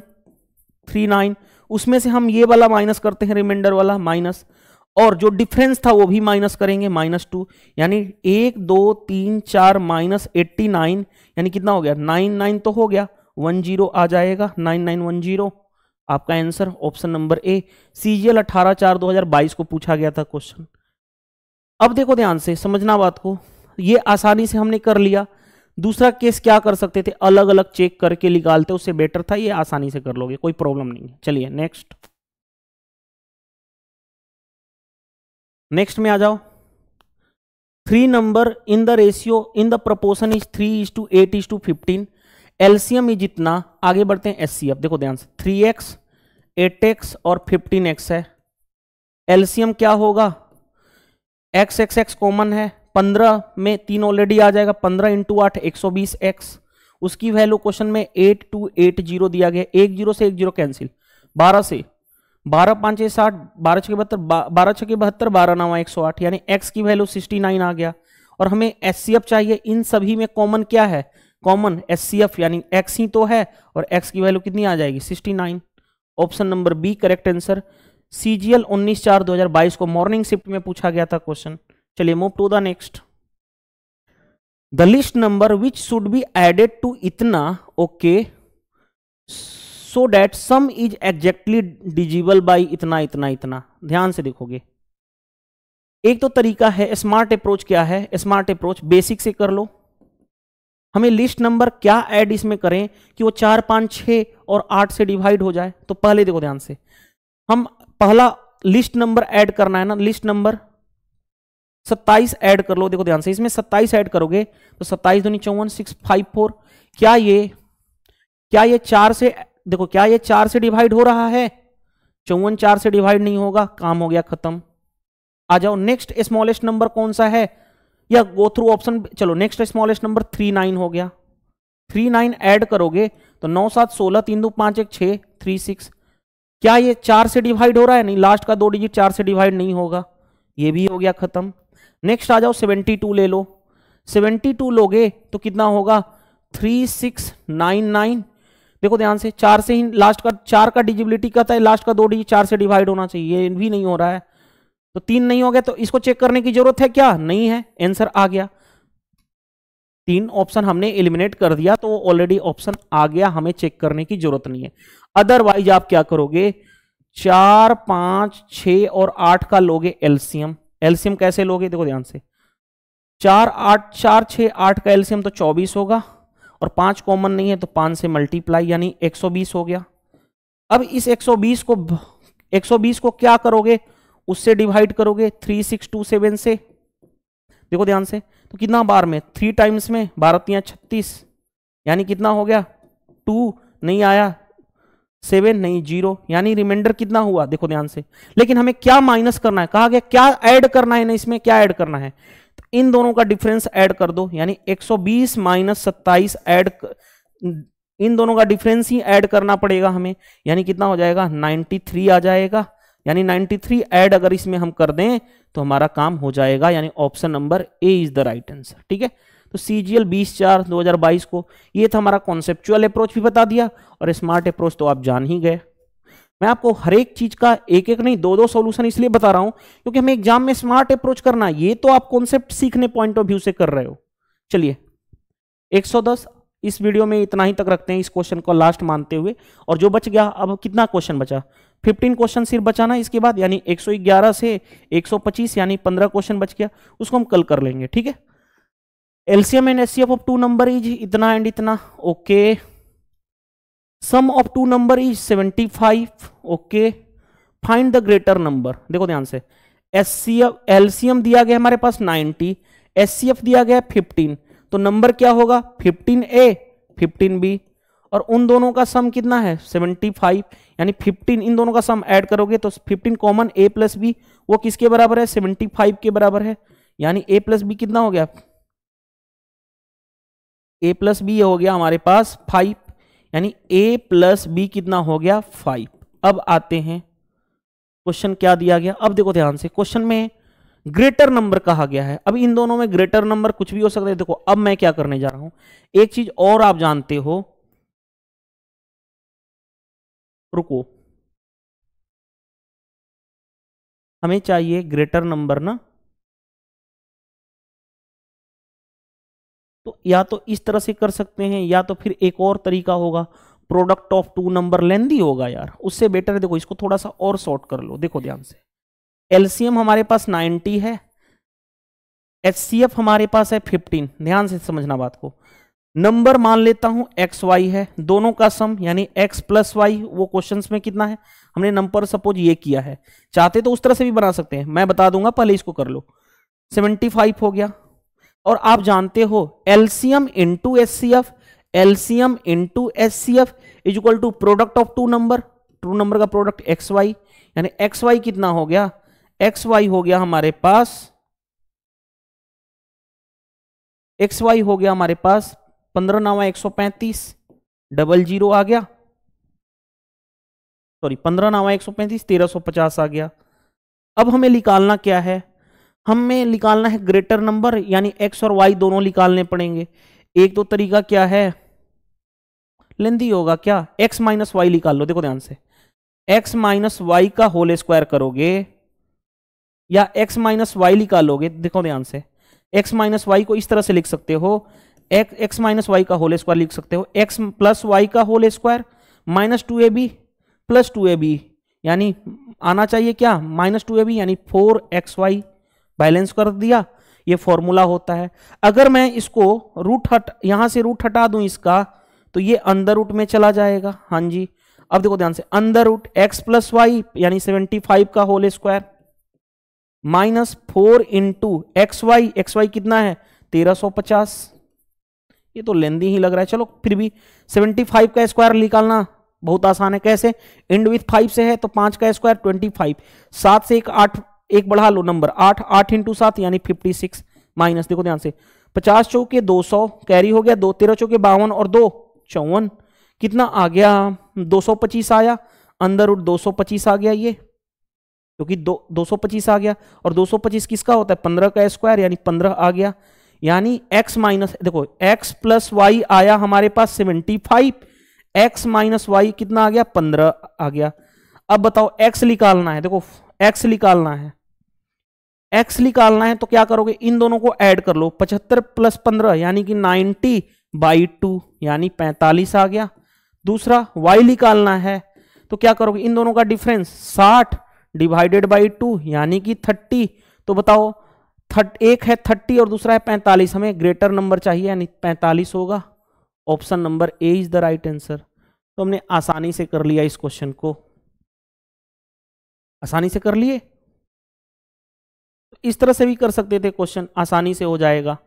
थ्री नाइन उसमें से हम ये वाला माइनस करते हैं रिमाइंडर वाला माइनस और जो डिफरेंस था वो भी माइनस करेंगे माइनस टू यानी एक दो तीन चार माइनस एट्टी नाइन यानी कितना हो गया नाइन नाइन तो हो गया वन जीरो आ जाएगा नाइन नाइन वन जीरो आपका answer option number A CGL अठारह चार दो हजार बाईस को पूछा गया था क्वेश्चन अब देखो ध्यान से समझना बात को ये आसानी से हमने कर लिया दूसरा केस क्या कर सकते थे अलग अलग चेक करके निकालते उससे बेटर था ये आसानी से कर लोगे कोई प्रॉब्लम नहीं है चलिए नेक्स्ट नेक्स्ट में आ जाओ three number in the ratio in the proportion is three is two eight is two fifteen LCM is इतना आगे बढ़ते हैं एस देखो ध्यान से थ्री एक्स एट एक्स और फिफ्टीन एक्स है एलसीएम क्या होगा एक्स एक्स एक्स कॉमन है पंद्रह में तीन ऑलरेडी आ जाएगा पंद्रह इंटू आठ एक सौ बीस एक्स उसकी वैल्यू क्वेश्चन में एट टू एट जीरो दिया गया एक जीरो से एक जीरो कैंसिल बारह से बारह पाँच साठ बारह छः बहत्तर बारह छः बहत्तर बारह नवा एक सौ आठ यानी एक्स की वैल्यू सिक्सटी नाइन आ गया और हमें एस चाहिए इन सभी में कॉमन क्या है कॉमन एस सी यानी एक्स ही तो है और एक्स की वैल्यू कितनी आ जाएगी sixty nine option number B correct answer C G L उन्नीस चार दो हजार बाईस को मॉर्निंग शिफ्ट में पूछा गया था क्वेश्चन चलिए move to the next the least number which should be added to इतना okay so that sum is exactly divisible by इतना इतना इतना ध्यान से देखोगे एक तो तरीका है स्मार्ट अप्रोच क्या है स्मार्ट अप्रोच बेसिक से कर लो हमें लिस्ट नंबर क्या ऐड इसमें करें कि वो चार पांच छः और आठ से डिवाइड हो जाए तो पहले देखो ध्यान से हम पहला लिस्ट नंबर ऐड करना है ना लिस्ट नंबर सत्ताईस ऐड कर लो देखो ध्यान से इसमें सत्ताईस ऐड करोगे तो सत्ताईस दूनी चौवन सिक्स फाइव फोर क्या ये क्या ये चार से देखो क्या ये चार से डिवाइड हो रहा है चौवन चार से डिवाइड नहीं होगा काम हो गया खत्म आ जाओ नेक्स्ट स्मॉलेस्ट नंबर कौन सा है या गो थ्रू ऑप्शन चलो next smallest number three nine हो गया थ्री नाइन एड करोगे तो नौ सात सोलह तीन दो पांच एक छ थ्री सिक्स क्या ये चार से डिवाइड हो रहा है नहीं लास्ट का दो डिजिट चार से डिवाइड नहीं होगा ये भी हो गया खत्म नेक्स्ट आ जाओ सेवेंटी टू ले लो सेवेंटी टू लोगे तो कितना होगा थ्री सिक्स नाइन नाइन देखो ध्यान से चार से ही लास्ट का चार का डिजिबिलिटी कहता है लास्ट का दो डिजिट चार से डिवाइड होना चाहिए ये भी नहीं हो रहा है तो तीन नहीं हो गया तो इसको चेक करने की जरूरत है क्या नहीं है आंसर आ गया तीन ऑप्शन हमने एलिमिनेट कर दिया तो ऑलरेडी ऑप्शन आ गया हमें चेक करने की जरूरत नहीं है अदरवाइज आप क्या करोगे चार पांच छ और आठ का लोगे एल्सियम एल्सियम कैसे लोगे देखो ध्यान से चार आठ चार छ आठ का एल्सियम तो चौबीस होगा और पांच कॉमन नहीं है तो पांच से मल्टीप्लाई यानी 120 हो गया अब इस 120 को 120 को क्या करोगे उससे डिवाइड करोगे 3627 से देखो ध्यान से तो कितना बार में थ्री टाइम्स में बारतियाँ छत्तीस यानी कितना हो गया टू नहीं आया सेवन नहीं जीरो यानी रिमाइंडर कितना हुआ देखो ध्यान से लेकिन हमें क्या माइनस करना है कहा गया क्या ऐड करना है ना इसमें क्या ऐड करना है इन दोनों का डिफरेंस ऐड कर दो यानी 120 माइनस सत्ताईस एड इन दोनों का डिफरेंस ही ऐड करना पड़ेगा हमें यानी कितना हो जाएगा 93 आ जाएगा यानी 93 ऐड अगर इसमें हम कर दें तो हमारा काम हो जाएगा यानी option number A is the right answer ठीक है तो सी जी एल बीस चार दो हजार बाईस को ये था हमारा कॉन्सेप्चुअल अप्रोच भी बता दिया और स्मार्ट अप्रोच तो आप जान ही गए मैं आपको हर एक चीज का एक एक नहीं दो दो सोल्यूशन इसलिए बता रहा हूं क्योंकि हमें एग्जाम में स्मार्ट अप्रोच करना है ये तो आप कॉन्सेप्ट सीखने पॉइंट ऑफ व्यू से कर रहे हो चलिए 110 इस वीडियो में इतना ही तक रखते हैं इस क्वेश्चन को लास्ट मानते हुए और जो बच गया अब कितना क्वेश्चन बचा 15 क्वेश्चन सिर्फ बचाना इसके बाद यानी 111 से 125 यानी 15 क्वेश्चन बच गया उसको हम कल कर लेंगे ठीक है LCM and SCF of two number is इतना एंड इतना okay sum of two number is 75 okay find the greater number देखो ध्यान से एस सी एफ एम दिया गया हमारे पास 90 एस सी एफ दिया गया 15 तो नंबर क्या होगा ए फिफ्टीन बी और उन दोनों का सम कितना है 75 यानी 15 इन दोनों का सम ऐड करोगे तो 15 कॉमन a प्लस बी वो किसके बराबर है 75 के बराबर है यानी a प्लस बी कितना हो गया a प्लस बी हो गया हमारे पास 5 यानी a प्लस बी कितना हो गया अब आते हैं क्वेश्चन क्या दिया गया अब देखो ध्यान से क्वेश्चन में ग्रेटर नंबर कहा गया है अब इन दोनों में ग्रेटर नंबर कुछ भी हो सकता है देखो अब मैं क्या करने जा रहा हूं एक चीज और आप जानते हो रुको हमें चाहिए ग्रेटर नंबर ना तो या तो इस तरह से कर सकते हैं या तो फिर एक और तरीका होगा प्रोडक्ट ऑफ टू नंबर लेंदी होगा यार उससे बेटर है देखो इसको थोड़ा सा और शॉर्ट कर लो देखो ध्यान से एलसीएम हमारे पास 90 है एच हमारे पास है 15 ध्यान से समझना बात को नंबर मान लेता हूं एक्स वाई है दोनों का सम यानी एक्स प्लस वाई वो क्वेश्चन में कितना है हमने नंबर सपोज ये किया है चाहते तो उस तरह से भी बना सकते हैं मैं बता दूंगा पहले इसको कर लो 75 हो गया और आप जानते हो LCM into S C F LCM into S C F is equal to product of two number two number का प्रोडक्ट एक्स वाई यानी एक्स वाई कितना हो गया एक्स वाई हो गया हमारे पास एक्स वाई हो गया हमारे पास पंद्रह नवा एक सौ पैंतीस डबल जीरो आ गया सॉरी पंद्रह नावा एक सौ पैंतीस तेरह सौ पचास आ गया अब हमें निकालना क्या है हमें निकालना है ग्रेटर नंबर यानी एक्स और वाई दोनों निकालने पड़ेंगे एक तो तरीका क्या है लेंदी होगा क्या एक्स माइनस वाई निकाल लो देखो ध्यान से एक्स माइनस वाई का होल स्क्वायर करोगे या एक्स माइनस वाई निकालोगे देखो ध्यान से x माइनस वाई को इस तरह से लिख सकते हो x माइनस वाई का होल स्क्वायर लिख सकते हो एक्स प्लस वाई का whole square minus two A B plus two A B यानी आना चाहिए क्या माइनस टू ए बी यानी फोर एक्स वाई बैलेंस कर दिया ये फॉर्मूला होता है अगर मैं इसको रूट हट यहां से रूट हटा दूं इसका तो ये अंदर रूट में चला जाएगा हाँ जी अब देखो ध्यान से अंदर रूट एक्स प्लस वाई यानी सेवेंटी फाइव का whole square minus four into X Y X Y कितना है तेरह सौ पचास ये तो लेंदी ही लग रहा है चलो फिर भी सेवेंटी फाइव का स्क्वायर निकालना बहुत आसान है कैसे एंड विथ फाइव से है तो पांच का स्क्वायर ट्वेंटी फाइव सात से एक आठ एक बढ़ा लो नंबर आठ आठ इंटू सात यानी फिफ्टी सिक्स माइनस देखो ध्यान से पचास चौके दो सौ कैरी हो गया दो तेरह चौके बावन और दो चौवन कितना आ गया 225 आया अंदर उठ 225 आ गया ये क्योंकि दो 225 आ गया और 225 किसका होता है 15 का स्क्वायर यानी 15 आ गया यानी x माइनस देखो x प्लस वाई आया हमारे पास 75 x माइनस वाई कितना आ गया 15 आ गया अब बताओ x निकालना है देखो x निकालना है x निकालना है तो क्या करोगे इन दोनों को ऐड कर लो 75 प्लस 15 यानी कि 90 बाई टू यानी पैंतालीस आ गया दूसरा वाई निकालना है तो क्या करोगे इन दोनों का डिफरेंस साठ डिवाइडेड बाई टू यानी कि थर्टी तो बताओ थर्ट एक है थर्टी और दूसरा है पैंतालीस हमें ग्रेटर नंबर चाहिए यानी पैंतालीस होगा option number A is the right answer तो हमने आसानी से कर लिया इस क्वेश्चन को आसानी से कर लिए तो इस तरह से भी कर सकते थे क्वेश्चन आसानी से हो जाएगा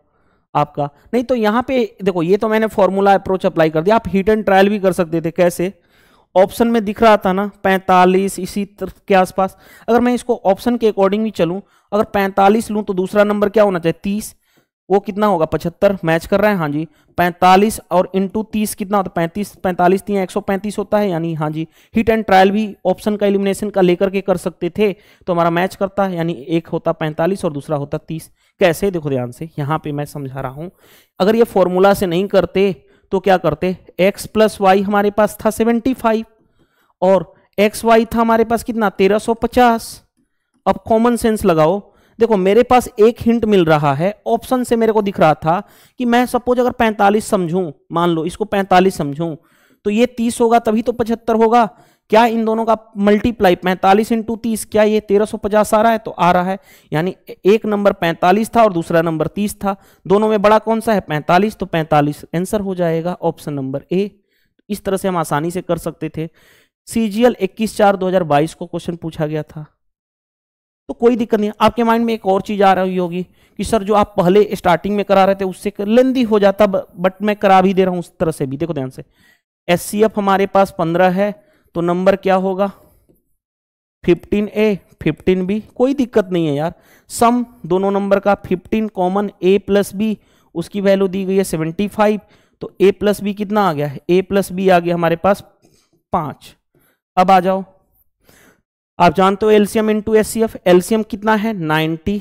आपका नहीं तो यहाँ पे देखो ये तो मैंने फॉर्मूला अप्रोच अप्लाई कर दिया आप हीट एंड ट्रायल भी कर सकते थे कैसे ऑप्शन में दिख रहा था ना 45 इसी तरफ के आसपास अगर मैं इसको ऑप्शन के अकॉर्डिंग भी चलूं अगर 45 लूँ तो दूसरा नंबर क्या होना चाहिए 30 वो कितना होगा 75 मैच कर रहा है हाँ जी 45 और इंटू तीस कितना होता है पैंतीस पैंतालीस तीन एक सौ पैंतीस होता है यानी हाँ जी हिट एंड ट्रायल भी ऑप्शन का एलिमिनेशन का लेकर के कर सकते थे तो हमारा मैच करता है यानी एक होता पैंतालीस और दूसरा होता तीस कैसे देखो ध्यान से यहां पे मैं समझा रहा हूं अगर ये फॉर्मूला से नहीं करते तो क्या करते x प्लस वाई हमारे पास था 75 और एक्स वाई था हमारे पास कितना 1350 अब कॉमन सेंस लगाओ देखो मेरे पास एक हिंट मिल रहा है ऑप्शन से मेरे को दिख रहा था कि मैं सपोज अगर 45 समझूं मान लो इसको 45 समझूं तो ये 30 होगा तभी तो 75 होगा क्या इन दोनों का मल्टीप्लाई पैंतालीस इंटू तीस क्या ये तेरह सौ पचास आ रहा है तो आ रहा है यानी एक नंबर पैंतालीस था और दूसरा नंबर तीस था दोनों में बड़ा कौन सा है पैंतालीस तो पैंतालीस आंसर हो जाएगा ऑप्शन नंबर ए इस तरह से हम आसानी से कर सकते थे सी जी एल इक्कीस चार दो हजार बाईस को क्वेश्चन पूछा गया था तो कोई दिक्कत नहीं आपके माइंड में एक और चीज़ आ रही होगी कि सर जो आप पहले स्टार्टिंग में करा रहे थे उससे लेंदी हो जाता बट मैं करा भी दे रहा हूं उस तरह से भी देखो ध्यान से एस हमारे पास पंद्रह है तो नंबर क्या होगा 15a 15b कोई दिक्कत नहीं है यार सम दोनों नंबर का 15 कॉमन a प्लस बी उसकी वैल्यू दी गई है 75 तो a प्लस बी कितना आ गया है प्लस बी आ गया हमारे पास पांच अब आ जाओ आप जानते हो एलसीएम इंटू एस एलसीएम कितना है 90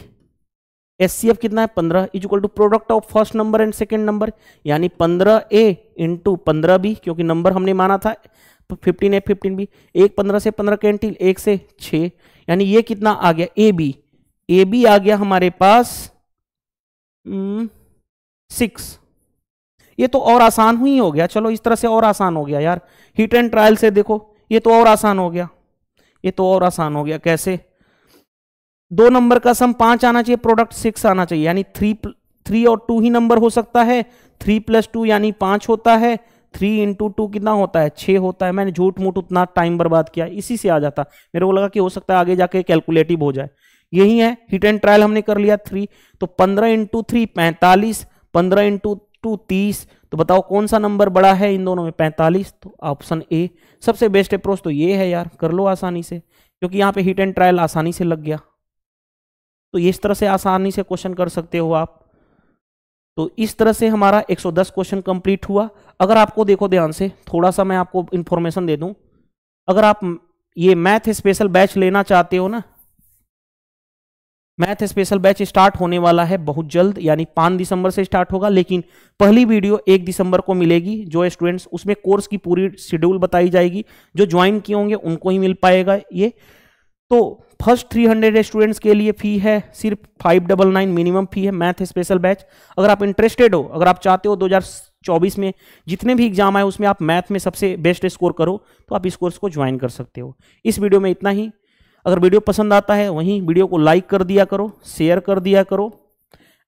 एस कितना है 15 is equal to product of first number and second number यानी 15 ए इंटू पंद्रह बी क्योंकि नंबर हमने माना था फिफ्टीन है फिफ्टीन बी एक पंद्रह से पंद्रह कैंटील एक से छ यानी ये कितना आ गया ए बी ए बी आ गया हमारे पास हम्म, सिक्स ये तो और आसान ही हो गया चलो इस तरह से और आसान हो गया यार हीट एंड ट्रायल से देखो ये तो और आसान हो गया ये तो और आसान हो गया कैसे दो नंबर का सम पांच आना चाहिए प्रोडक्ट सिक्स आना चाहिए यानी थ्री थ्री और टू ही नंबर हो सकता है थ्री प्लस टू यानी पांच होता है थ्री इंटू टू कितना होता है छः होता है मैंने झूठ मूठ उतना टाइम बर्बाद किया इसी से आ जाता मेरे को लगा कि हो सकता है आगे जाके कैलकुलेटिव हो जाए यही है हिट एंड ट्रायल हमने कर लिया थ्री तो पंद्रह इंटू थ्री पैंतालीस पंद्रह इंटू टू तीस तो बताओ कौन सा नंबर बड़ा है इन दोनों में पैंतालीस तो ऑप्शन ए सबसे बेस्ट अप्रोच तो ये है यार कर लो आसानी से क्योंकि यहाँ पे हिट एंड ट्रायल आसानी से लग गया तो इस तरह से आसानी से क्वेश्चन कर सकते हो आप तो इस तरह से हमारा 110 क्वेश्चन कंप्लीट हुआ अगर आपको देखो ध्यान से थोड़ा सा मैं आपको इन्फॉर्मेशन दे दूं अगर आप ये मैथ स्पेशल बैच लेना चाहते हो ना मैथ स्पेशल बैच स्टार्ट होने वाला है बहुत जल्द यानी पांच दिसंबर से स्टार्ट होगा लेकिन पहली वीडियो एक दिसंबर को मिलेगी जो स्टूडेंट्स उसमें कोर्स की पूरी शेड्यूल बताई जाएगी जो ज्वाइन किए होंगे उनको ही मिल पाएगा ये तो फर्स्ट 300 स्टूडेंट्स के लिए फी है सिर्फ five double nine minimum fee है मैथ स्पेशल बैच अगर आप इंटरेस्टेड हो अगर आप चाहते हो 2024 में जितने भी एग्जाम आए उसमें आप मैथ में सबसे बेस्ट स्कोर करो तो आप इस कोर्स को ज्वाइन कर सकते हो इस वीडियो में इतना ही अगर वीडियो पसंद आता है वहीं वीडियो को लाइक कर दिया करो शेयर कर दिया करो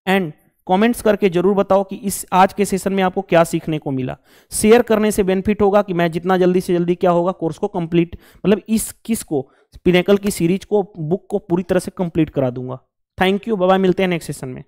एंड कमेंट्स करके जरूर बताओ कि इस आज के सेशन में आपको क्या सीखने को मिला शेयर करने से बेनिफिट होगा कि मैं जितना जल्दी से जल्दी क्या होगा कोर्स को कंप्लीट मतलब इस किस को पिनेकल की सीरीज को बुक को पूरी तरह से कंप्लीट करा दूंगा थैंक यू बाबा मिलते हैं नेक्स्ट सेशन में